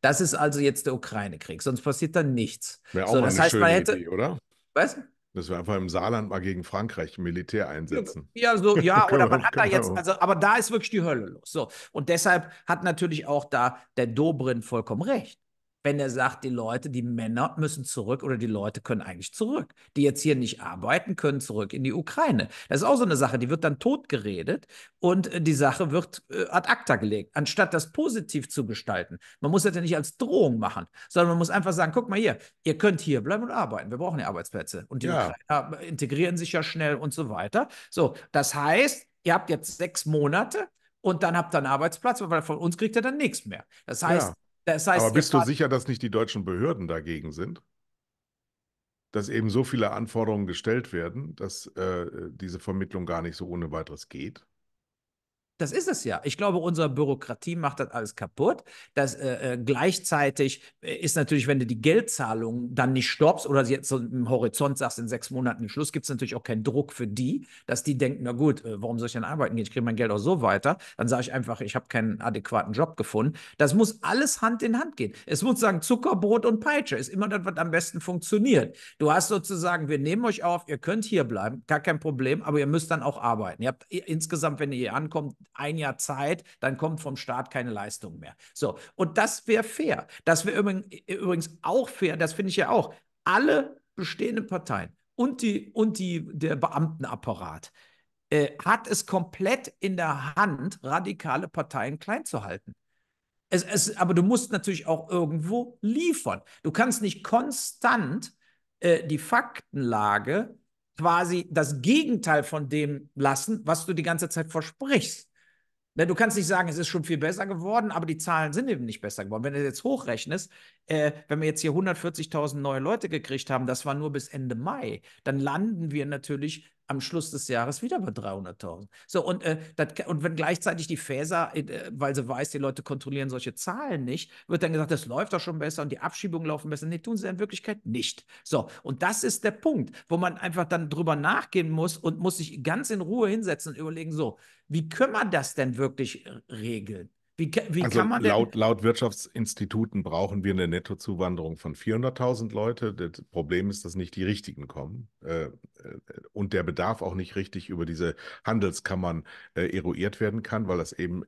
Das ist also jetzt der Ukraine-Krieg, sonst passiert da nichts. Wäre auch so, mal eine heißt, schöne hätte, Idee, oder? Was? Dass wir einfach im Saarland mal gegen Frankreich Militär einsetzen. Ja, so, ja, oder man genau, hat da jetzt, genau. also, aber da ist wirklich die Hölle los. So. Und deshalb hat natürlich auch da der Dobrin vollkommen recht wenn er sagt, die Leute, die Männer müssen zurück oder die Leute können eigentlich zurück. Die jetzt hier nicht arbeiten, können zurück in die Ukraine. Das ist auch so eine Sache, die wird dann totgeredet und äh, die Sache wird äh, ad acta gelegt, anstatt das positiv zu gestalten. Man muss das ja nicht als Drohung machen, sondern man muss einfach sagen, guck mal hier, ihr könnt hier bleiben und arbeiten. Wir brauchen ja Arbeitsplätze. Und die ja. Ukrainer äh, integrieren sich ja schnell und so weiter. So, das heißt, ihr habt jetzt sechs Monate und dann habt ihr einen Arbeitsplatz, weil von uns kriegt ihr dann nichts mehr. Das heißt, ja. Das heißt, Aber bist du sicher, dass nicht die deutschen Behörden dagegen sind? Dass eben so viele Anforderungen gestellt werden, dass äh, diese Vermittlung gar nicht so ohne weiteres geht? Das ist es ja. Ich glaube, unsere Bürokratie macht das alles kaputt. Das, äh, äh gleichzeitig äh, ist natürlich, wenn du die Geldzahlung dann nicht stoppst oder jetzt so im Horizont sagst, in sechs Monaten Schluss, gibt es natürlich auch keinen Druck für die, dass die denken, na gut, äh, warum soll ich denn arbeiten gehen? Ich kriege mein Geld auch so weiter. Dann sage ich einfach, ich habe keinen adäquaten Job gefunden. Das muss alles Hand in Hand gehen. Es muss sagen, Zuckerbrot und Peitsche ist immer das, was am besten funktioniert. Du hast sozusagen, wir nehmen euch auf, ihr könnt hier bleiben, gar kein Problem, aber ihr müsst dann auch arbeiten. Ihr habt insgesamt, wenn ihr hier ankommt, ein Jahr Zeit, dann kommt vom Staat keine Leistung mehr. So, und das wäre fair. Das wäre übrigens auch fair, das finde ich ja auch. Alle bestehenden Parteien und, die, und die, der Beamtenapparat äh, hat es komplett in der Hand, radikale Parteien klein zu halten. Es, es, aber du musst natürlich auch irgendwo liefern. Du kannst nicht konstant äh, die Faktenlage quasi das Gegenteil von dem lassen, was du die ganze Zeit versprichst. Ne, du kannst nicht sagen, es ist schon viel besser geworden, aber die Zahlen sind eben nicht besser geworden. Wenn du jetzt hochrechnest, äh, wenn wir jetzt hier 140.000 neue Leute gekriegt haben, das war nur bis Ende Mai, dann landen wir natürlich am Schluss des Jahres wieder bei 300.000. So, und, äh, dat, und wenn gleichzeitig die FESA, äh, äh, weil sie weiß, die Leute kontrollieren solche Zahlen nicht, wird dann gesagt, das läuft doch schon besser und die Abschiebungen laufen besser. Nee, tun sie in Wirklichkeit nicht. So, und das ist der Punkt, wo man einfach dann drüber nachgehen muss und muss sich ganz in Ruhe hinsetzen und überlegen, so, wie können wir das denn wirklich regeln? Wie, wie also kann man denn... laut, laut Wirtschaftsinstituten brauchen wir eine Nettozuwanderung von 400.000 Leute. Das Problem ist, dass nicht die Richtigen kommen äh, äh, und der Bedarf auch nicht richtig über diese Handelskammern äh, eruiert werden kann, weil das eben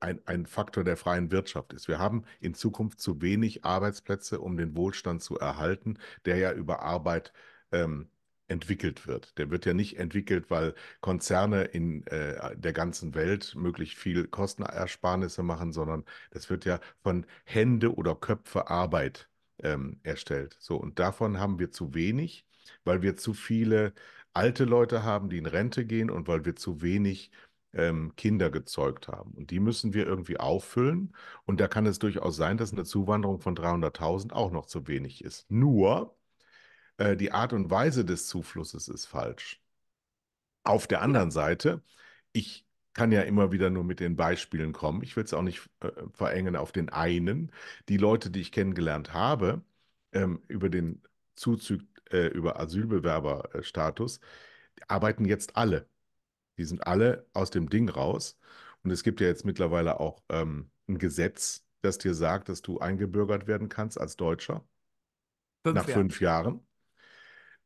ein, ein Faktor der freien Wirtschaft ist. Wir haben in Zukunft zu wenig Arbeitsplätze, um den Wohlstand zu erhalten, der ja über Arbeit ähm, entwickelt wird. Der wird ja nicht entwickelt, weil Konzerne in äh, der ganzen Welt möglichst viel Kostenersparnisse machen, sondern das wird ja von Hände oder Köpfe Arbeit ähm, erstellt. So, und davon haben wir zu wenig, weil wir zu viele alte Leute haben, die in Rente gehen und weil wir zu wenig ähm, Kinder gezeugt haben. Und die müssen wir irgendwie auffüllen. Und da kann es durchaus sein, dass eine Zuwanderung von 300.000 auch noch zu wenig ist. Nur, äh, die Art und Weise des Zuflusses ist falsch. Auf der anderen Seite, ich kann ja immer wieder nur mit den Beispielen kommen. Ich will es auch nicht äh, verengen auf den einen. Die Leute, die ich kennengelernt habe, ähm, über den Zuzug, äh, über Asylbewerberstatus, arbeiten jetzt alle. Die sind alle aus dem Ding raus. Und es gibt ja jetzt mittlerweile auch ähm, ein Gesetz, das dir sagt, dass du eingebürgert werden kannst als Deutscher fünf nach Jahre. fünf Jahren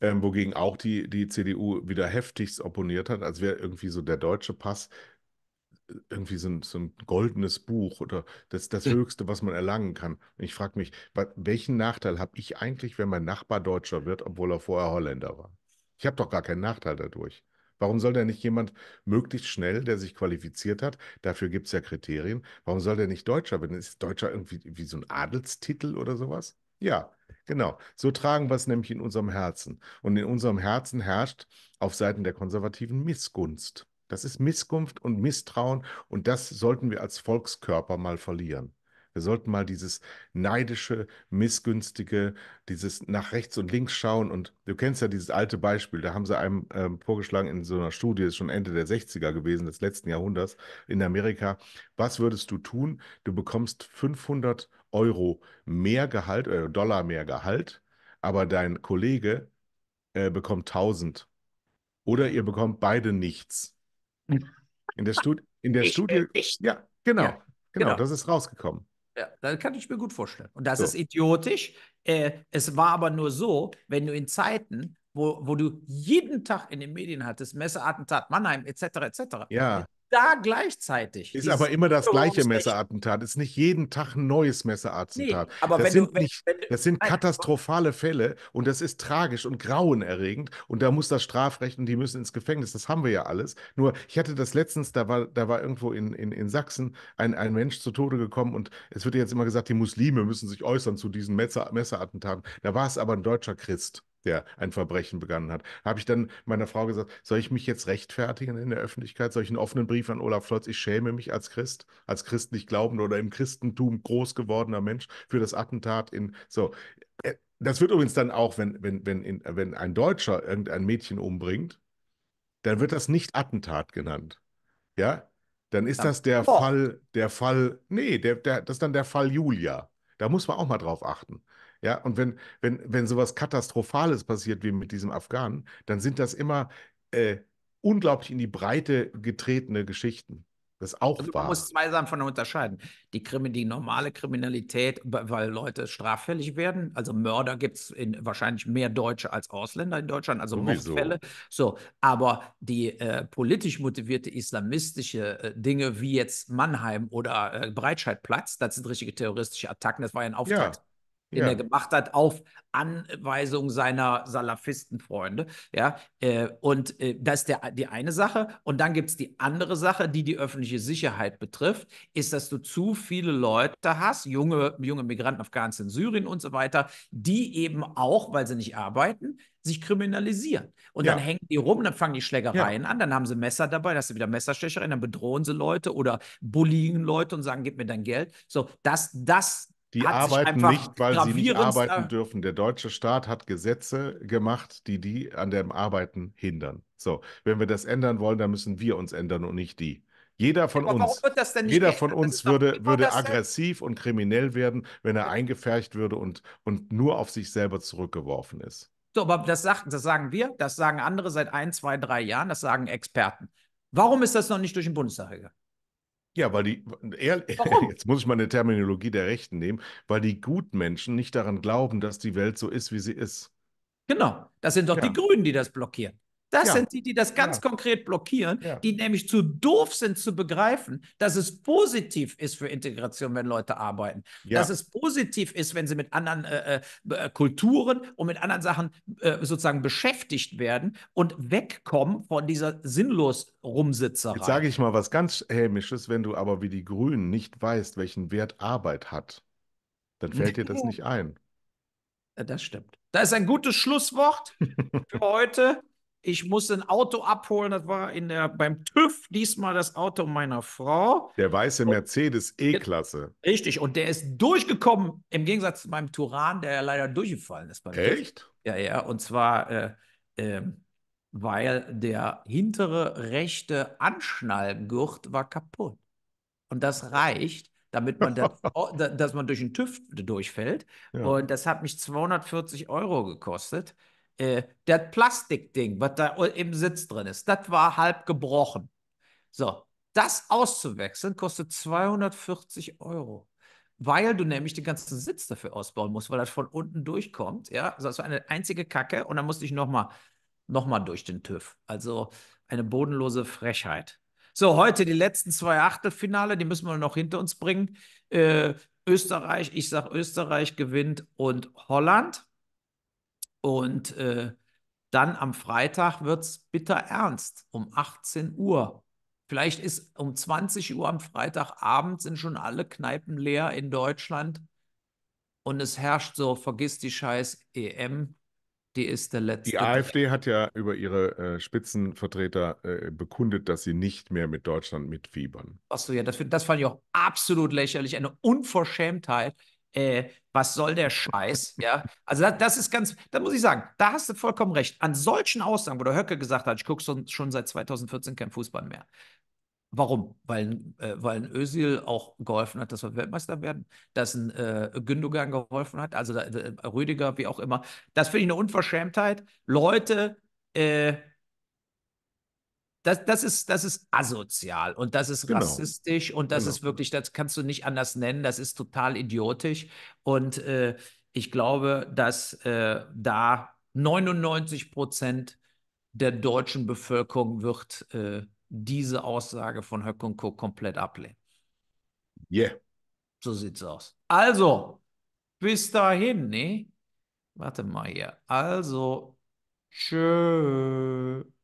ähm, wogegen auch die, die CDU wieder heftigst opponiert hat, als wäre irgendwie so der deutsche Pass äh, irgendwie so ein, so ein goldenes Buch oder das, das hm. Höchste, was man erlangen kann. Und ich frage mich, welchen Nachteil habe ich eigentlich, wenn mein Nachbar Deutscher wird, obwohl er vorher Holländer war? Ich habe doch gar keinen Nachteil dadurch. Warum soll da nicht jemand möglichst schnell, der sich qualifiziert hat, dafür gibt es ja Kriterien, warum soll der nicht Deutscher werden? Ist Deutscher irgendwie wie so ein Adelstitel oder sowas? Ja, Genau, so tragen wir es nämlich in unserem Herzen. Und in unserem Herzen herrscht auf Seiten der Konservativen Missgunst. Das ist Missgunst und Misstrauen und das sollten wir als Volkskörper mal verlieren. Wir sollten mal dieses neidische, missgünstige, dieses nach rechts und links schauen. Und du kennst ja dieses alte Beispiel, da haben sie einem äh, vorgeschlagen in so einer Studie, das ist schon Ende der 60er gewesen, des letzten Jahrhunderts in Amerika. Was würdest du tun? Du bekommst 500 Euro mehr Gehalt oder äh, Dollar mehr Gehalt, aber dein Kollege äh, bekommt 1000. Oder ihr bekommt beide nichts. In der, Stud in der ich Studie. Nicht. Ja, genau, ja, genau. Genau, das ist rausgekommen. Ja, das kann ich mir gut vorstellen. Und das so. ist idiotisch. Äh, es war aber nur so, wenn du in Zeiten, wo, wo du jeden Tag in den Medien hattest, Messeattentat Mannheim etc. etc. Ja da gleichzeitig. Ist aber immer das gleiche Messerattentat. Ist nicht jeden Tag ein neues Messerattentat. Nee, aber das, wenn sind du, nicht, wenn das sind katastrophale Fälle und das ist tragisch und grauenerregend und da muss das Strafrecht und die müssen ins Gefängnis. Das haben wir ja alles. Nur ich hatte das letztens, da war, da war irgendwo in, in, in Sachsen ein, ein Mensch zu Tode gekommen und es wird jetzt immer gesagt, die Muslime müssen sich äußern zu diesen Messer, Messerattentaten. Da war es aber ein deutscher Christ der ein Verbrechen begangen hat. Habe ich dann meiner Frau gesagt, soll ich mich jetzt rechtfertigen in der Öffentlichkeit? Soll ich einen offenen Brief an Olaf Scholz? Ich schäme mich als Christ, als christlich glaubender oder im Christentum groß gewordener Mensch für das Attentat in so. Äh, das wird übrigens dann auch, wenn, wenn, wenn, in, wenn ein Deutscher irgendein Mädchen umbringt, dann wird das nicht Attentat genannt. Ja? Dann ist das der oh. Fall, der Fall, nee, der, der, das ist dann der Fall Julia. Da muss man auch mal drauf achten. Ja, und wenn, wenn, wenn sowas Katastrophales passiert wie mit diesem Afghanen, dann sind das immer äh, unglaublich in die Breite getretene Geschichten. Das ist auch also wahr. Man muss zwei Sachen von unterscheiden. Die, Krimi, die normale Kriminalität, weil Leute straffällig werden. Also Mörder gibt es wahrscheinlich mehr Deutsche als Ausländer in Deutschland, also Mordfälle. So, aber die äh, politisch motivierte islamistische äh, Dinge wie jetzt Mannheim oder äh, Breitscheidplatz, das sind richtige terroristische Attacken. Das war ja ein Auftrag. Ja den ja. er gemacht hat, auf Anweisung seiner Salafistenfreunde. Ja, äh, und äh, das ist der, die eine Sache. Und dann gibt es die andere Sache, die die öffentliche Sicherheit betrifft, ist, dass du zu viele Leute hast, junge, junge Migranten in Syrien und so weiter, die eben auch, weil sie nicht arbeiten, sich kriminalisieren. Und ja. dann hängen die rum, dann fangen die Schlägereien ja. an, dann haben sie Messer dabei, dann hast du wieder Messerstechereien, dann bedrohen sie Leute oder bulligen Leute und sagen, gib mir dein Geld. So, dass das die arbeiten nicht, weil sie nicht arbeiten dürfen. Der deutsche Staat hat Gesetze gemacht, die die an dem Arbeiten hindern. So, wenn wir das ändern wollen, dann müssen wir uns ändern und nicht die. Jeder von uns, jeder von uns würde, würde aggressiv und kriminell werden, wenn er eingefercht würde und, und nur auf sich selber zurückgeworfen ist. So, aber das, sagt, das sagen wir, das sagen andere seit ein, zwei, drei Jahren, das sagen Experten. Warum ist das noch nicht durch den Bundestag gegangen? Ja, weil die, ehrlich, jetzt muss ich mal eine Terminologie der Rechten nehmen, weil die Gutmenschen nicht daran glauben, dass die Welt so ist, wie sie ist. Genau, das sind doch ja. die Grünen, die das blockieren. Das ja. sind die, die das ganz ja. konkret blockieren, ja. die nämlich zu doof sind zu begreifen, dass es positiv ist für Integration, wenn Leute arbeiten. Dass es positiv ist, wenn sie mit anderen äh, äh, äh, Kulturen und mit anderen Sachen äh, sozusagen beschäftigt werden und wegkommen von dieser sinnlos Rumsitzerei. Jetzt sage ich mal was ganz Hämisches, wenn du aber wie die Grünen nicht weißt, welchen Wert Arbeit hat, dann fällt dir das nicht ein. Das stimmt. Da ist ein gutes Schlusswort für heute. Ich muss ein Auto abholen. Das war in der, beim TÜV diesmal das Auto meiner Frau. Der weiße Mercedes E-Klasse. Richtig. Und der ist durchgekommen, im Gegensatz zu meinem Turan, der ja leider durchgefallen ist. Echt? TÜV. Ja, ja. Und zwar, äh, äh, weil der hintere rechte Anschnallgurt war kaputt. Und das reicht, damit man, das, dass man durch den TÜV durchfällt. Ja. Und das hat mich 240 Euro gekostet. Äh, das Plastikding, was da im Sitz drin ist, das war halb gebrochen. So, das auszuwechseln kostet 240 Euro weil du nämlich den ganzen Sitz dafür ausbauen musst, weil das von unten durchkommt. Ja, also das war eine einzige Kacke und dann musste ich nochmal noch mal durch den TÜV. Also eine bodenlose Frechheit. So, heute die letzten zwei Achtelfinale, die müssen wir noch hinter uns bringen. Äh, Österreich, ich sage Österreich gewinnt und Holland. Und äh, dann am Freitag wird es bitter ernst um 18 Uhr. Vielleicht ist um 20 Uhr am Freitagabend sind schon alle Kneipen leer in Deutschland und es herrscht so, vergiss die scheiß EM, die ist der letzte. Die AfD hat ja über ihre äh, Spitzenvertreter äh, bekundet, dass sie nicht mehr mit Deutschland mitfiebern. Achso, ja, das, das fand ich auch absolut lächerlich. Eine Unverschämtheit äh, was soll der Scheiß? Ja, also das, das, ist ganz, da muss ich sagen, da hast du vollkommen recht. An solchen Aussagen, wo der Höcke gesagt hat, ich gucke schon, seit 2014 kein Fußball mehr. Warum? Weil, äh, weil ein Özil auch geholfen hat, dass wir Weltmeister werden, dass ein äh, Gündogan geholfen hat, also äh, Rüdiger, wie auch immer. Das finde ich eine Unverschämtheit. Leute, äh, das, das, ist, das ist asozial und das ist genau. rassistisch und das genau. ist wirklich, das kannst du nicht anders nennen, das ist total idiotisch. Und äh, ich glaube, dass äh, da 99 Prozent der deutschen Bevölkerung wird äh, diese Aussage von Höck und Co. komplett ablehnen. Yeah. So sieht's aus. Also, bis dahin, ne? Warte mal hier. Also, tschüss.